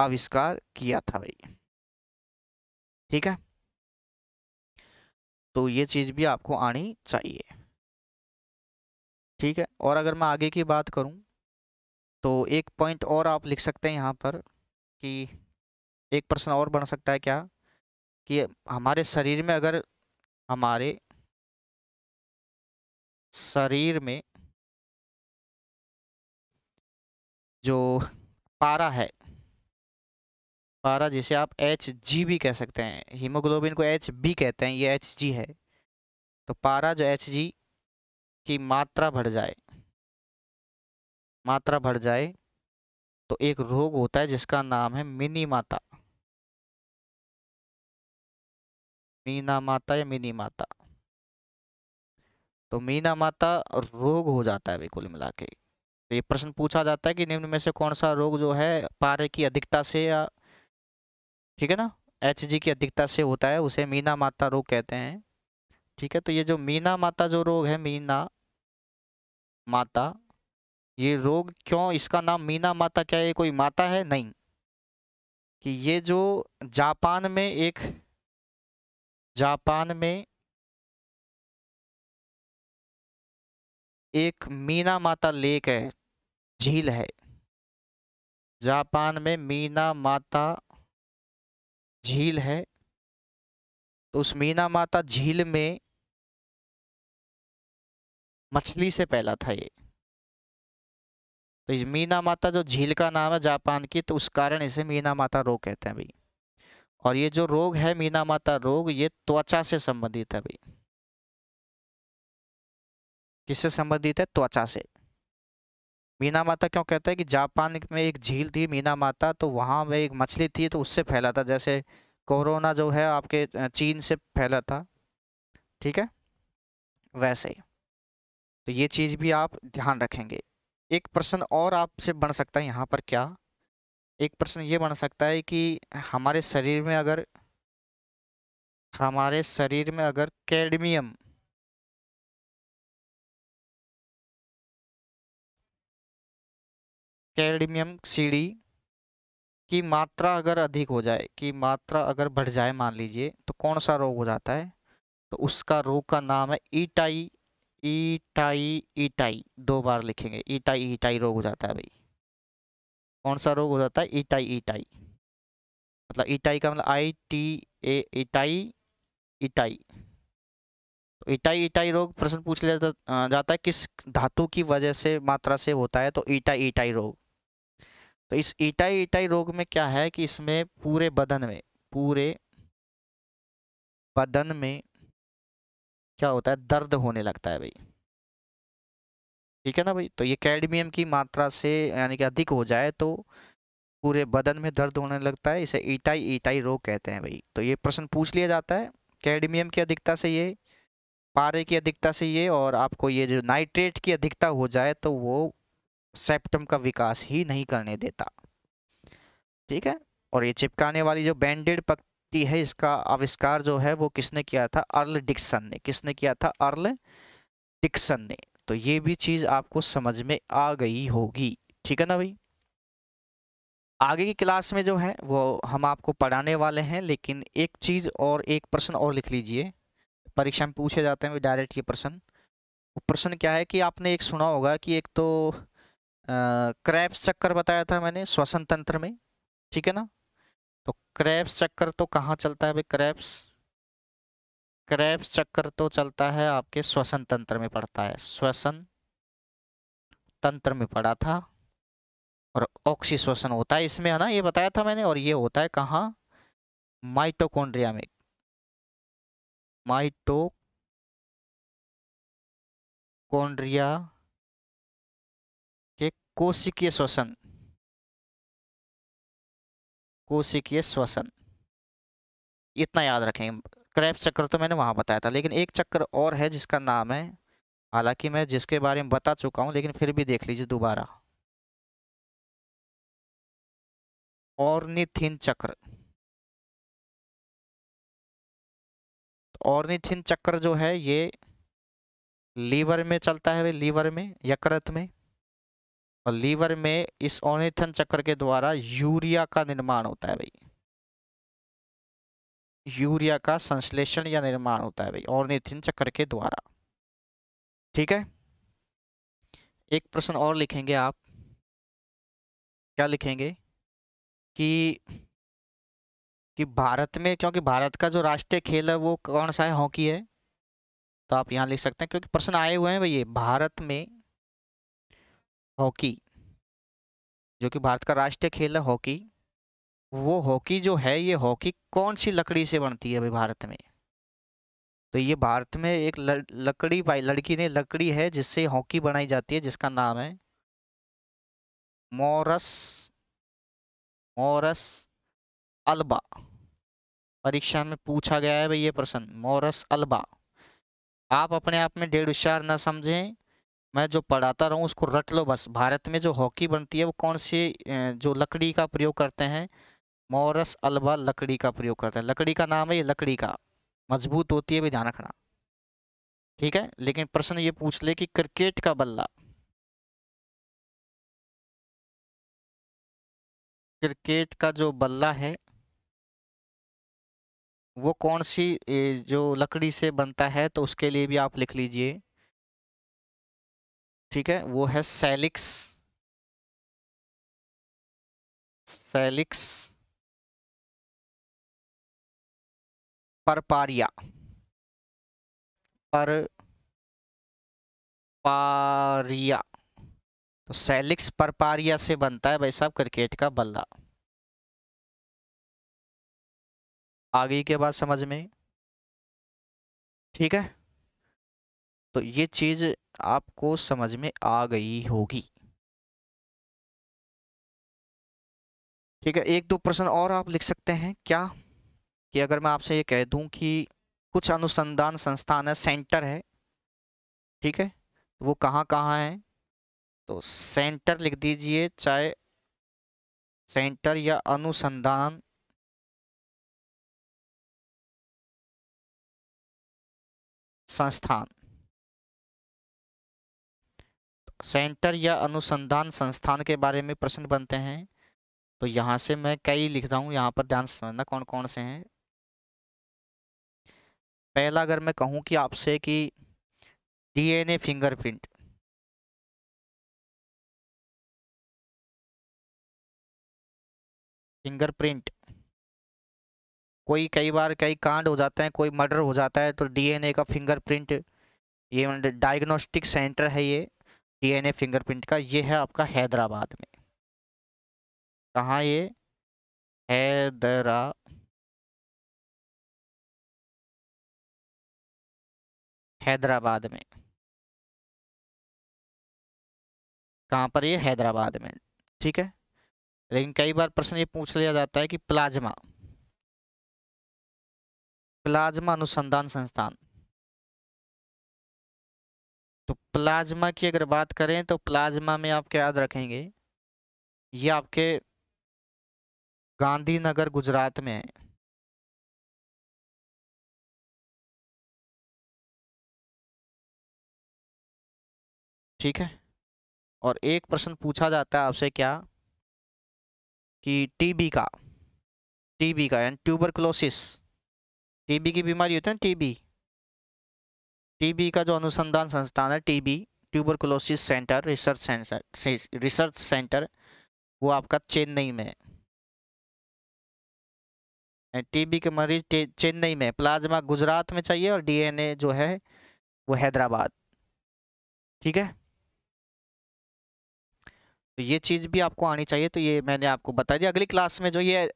आविष्कार किया था भाई ठीक है तो ये चीज़ भी आपको आनी चाहिए ठीक है और अगर मैं आगे की बात करूं तो एक पॉइंट और आप लिख सकते हैं यहाँ पर कि एक प्रश्न और बन सकता है क्या कि हमारे शरीर में अगर हमारे शरीर में जो पारा है पारा जिसे आप एच जी भी कह सकते हैं हीमोग्लोबिन को एच बी कहते हैं ये एच जी है तो पारा जो एच जी की मात्रा बढ़ जाए मात्रा बढ़ जाए तो एक रोग होता है जिसका नाम है मिनी माता मीना माता या मिनी माता तो मीना माता रोग हो जाता है बिल्कुल मिला के तो ये प्रश्न पूछा जाता है कि निम्न में से कौन सा रोग जो है पारे की अधिकता से या ठीक है ना एच जी की अधिकता से होता है उसे मीना माता रोग कहते हैं ठीक है तो ये जो मीना माता जो रोग है मीना माता ये रोग क्यों इसका नाम मीना माता क्या ये कोई माता है नहीं कि ये जो जापान में एक जापान में एक मीना माता लेक है झील है जापान में मीना माता झील है तो उस मीना माता झील में मछली से पहला था ये तो मीना माता जो झील का नाम है जापान की तो उस कारण इसे मीना माता रोग कहते हैं भाई और ये जो रोग है मीना माता रोग ये त्वचा से संबंधित है भाई किससे संबंधित है त्वचा से मीना माता क्यों कहते हैं कि जापान में एक झील थी मीना माता तो वहाँ में एक मछली थी तो उससे फैला था जैसे कोरोना जो है आपके चीन से फैला था ठीक है वैसे ही तो ये चीज़ भी आप ध्यान रखेंगे एक प्रश्न और आपसे बन सकता है यहाँ पर क्या एक प्रश्न ये बन सकता है कि हमारे शरीर में अगर हमारे शरीर में अगर कैडमियम कैडमियम सीढ़ी की मात्रा अगर अधिक हो जाए की मात्रा अगर बढ़ जाए मान लीजिए तो कौन सा रोग हो जाता है तो उसका रोग का नाम है ईटाई e ईटाई ईटाई दो बार लिखेंगे ईटाई ईटाई रोग हो जाता है भाई कौन सा रोग हो जाता है ईटाई ईटाई मतलब ईटाई का मतलब आई टी ए ईटाई ईटाई तो ईटाई ईटाई रोग प्रश्न पूछ लिया जाता, जाता है किस धातु की वजह से मात्रा से होता है तो ईटाई ईटाई रोग तो इस ईटाई ईटाई रोग में क्या है कि इसमें पूरे बदन में पूरे बदन में क्या होता है दर्द होने लगता है भाई ठीक है ना भाई तो ये कैडमियम की मात्रा से यानी कि अधिक हो जाए तो पूरे बदन में दर्द होने लगता है इसे ईटाई ईटाई रोग कहते हैं भाई तो ये प्रश्न पूछ लिया जाता है कैडमियम की अधिकता से ये पारे की अधिकता से ये और आपको ये जो नाइट्रेट की अधिकता हो जाए तो वो सेप्टम का विकास ही नहीं करने देता ठीक है और ये चिपकाने वाली जो बैंडेड मिट्टी है इसका आविष्कार जो है वो किसने किया था अर्ल डिक्सन ने किसने किया था अर्ल डिक्सन ने तो ये भी चीज़ आपको समझ में आ गई होगी ठीक है ना भाई आगे की क्लास में जो है वो हम आपको पढ़ाने वाले हैं लेकिन एक चीज़ और एक प्रश्न और लिख लीजिए परीक्षा में पूछे जाते हैं डायरेक्ट ये प्रश्न प्रश्न क्या है कि आपने एक सुना होगा कि एक तो क्रैप्स चक्कर बताया था मैंने श्वसन तंत्र में ठीक है ना क्रैप्स चक्कर तो कहाँ चलता है भाई क्रैप्स क्रैप्स चक्कर तो चलता है आपके श्वसन तंत्र में पड़ता है श्वसन तंत्र में पड़ा था और ऑक्सी श्वसन होता है इसमें है ना ये बताया था मैंने और ये होता है कहाँ माइटोकॉन्ड्रिया में माइटोकॉन्ड्रिया के कोशिकीय श्वसन कोशिकीय श्वसन इतना याद रखेंगे क्रैप चक्र तो मैंने वहाँ बताया था लेकिन एक चक्र और है जिसका नाम है हालांकि मैं जिसके बारे में बता चुका हूँ लेकिन फिर भी देख लीजिए दोबारा ऑर्निथिन चक्र ऑर्निथिन चक्र जो है ये लीवर में चलता है लीवर में यकृत में और लीवर में इस ओनेथन चक्र के द्वारा यूरिया का निर्माण होता है भाई यूरिया का संश्लेषण या निर्माण होता है भाई ओनेथिन चक्र के द्वारा ठीक है एक प्रश्न और लिखेंगे आप क्या लिखेंगे कि कि भारत में क्योंकि भारत का जो राष्ट्रीय खेल है वो कौन सा है हॉकी है तो आप यहाँ लिख सकते हैं क्योंकि प्रश्न आए हुए हैं भाई भारत में हॉकी जो कि भारत का राष्ट्रीय खेल है हॉकी वो हॉकी जो है ये हॉकी कौन सी लकड़ी से बनती है अभी भारत में तो ये भारत में एक लकड़ी पाई लड़की ने लकड़ी है जिससे हॉकी बनाई जाती है जिसका नाम है मोरस मोरस अल्बा परीक्षा में पूछा गया है भाई ये प्रश्न मोरस अल्बा आप अपने आप में डेढ़ होशियार ना समझें मैं जो पढ़ाता रहूँ उसको रट लो बस भारत में जो हॉकी बनती है वो कौन सी जो लकड़ी का प्रयोग करते हैं मोरस अलबा लकड़ी का प्रयोग करते हैं लकड़ी का नाम है ये लकड़ी का मजबूत होती है भी ध्यान रखना ठीक है लेकिन प्रश्न ये पूछ ले कि क्रिकेट का बल्ला क्रिकेट का जो बल्ला है वो कौन सी जो लकड़ी से बनता है तो उसके लिए भी आप लिख लीजिए ठीक है वो है सेलिक्स सेलिक्स परपारिया पर पारिया तो सेलिक्स परपारिया से बनता है भाई साहब क्रिकेट का बल्ला आगे के बाद समझ में ठीक है तो ये चीज़ आपको समझ में आ गई होगी ठीक है एक दो प्रश्न और आप लिख सकते हैं क्या कि अगर मैं आपसे ये कह दूं कि कुछ अनुसंधान संस्थान है सेंटर है ठीक है तो वो कहाँ कहाँ है तो सेंटर लिख दीजिए चाहे सेंटर या अनुसंधान संस्थान सेंटर या अनुसंधान संस्थान के बारे में प्रश्न बनते हैं तो यहाँ से मैं कई लिख रहा हूँ यहाँ पर ध्यान समझना कौन कौन से हैं पहला अगर मैं कहूँ कि आपसे कि डीएनए फिंगरप्रिंट फिंगरप्रिंट कोई कई बार कई कांड हो जाते हैं कोई मर्डर हो जाता है तो डीएनए का फिंगरप्रिंट ये डायग्नोस्टिक सेंटर है ये डीएनए फिंगरप्रिंट का ये है आपका हैदराबाद में कहाँ ये हैदरा हैदराबाद में कहाँ पर ये हैदराबाद में ठीक है लेकिन कई बार प्रश्न ये पूछ लिया जाता है कि प्लाज्मा प्लाज्मा अनुसंधान संस्थान तो प्लाज्मा की अगर बात करें तो प्लाज्मा में आप क्या याद रखेंगे ये आपके गांधीनगर गुजरात में है ठीक है और एक प्रश्न पूछा जाता है आपसे क्या कि टीबी का टीबी का यानी ट्यूबरक्लोसिस टीबी की बीमारी होती है ना टीबी टीबी का जो अनुसंधान संस्थान है TB tuberculosis centre research centre research centre वो आपका चेन्नई में है टीबी के मरीज चेन्नई में प्लाज्मा गुजरात में चाहिए और डीएनए जो है वो हैदराबाद ठीक है तो ये चीज़ भी आपको आनी चाहिए तो ये मैंने आपको बता दिया अगली क्लास में जो ये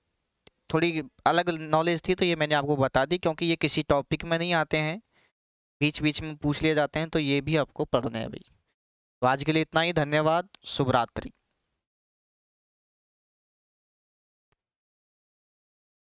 थोड़ी अलग नॉलेज थी तो ये मैंने आपको बता दी क्योंकि ये किसी टॉपिक में नहीं आते हैं बीच बीच में पूछ लिए जाते हैं तो ये भी आपको पढ़ने हैं भाई तो आज के लिए इतना ही धन्यवाद शुभरात्रि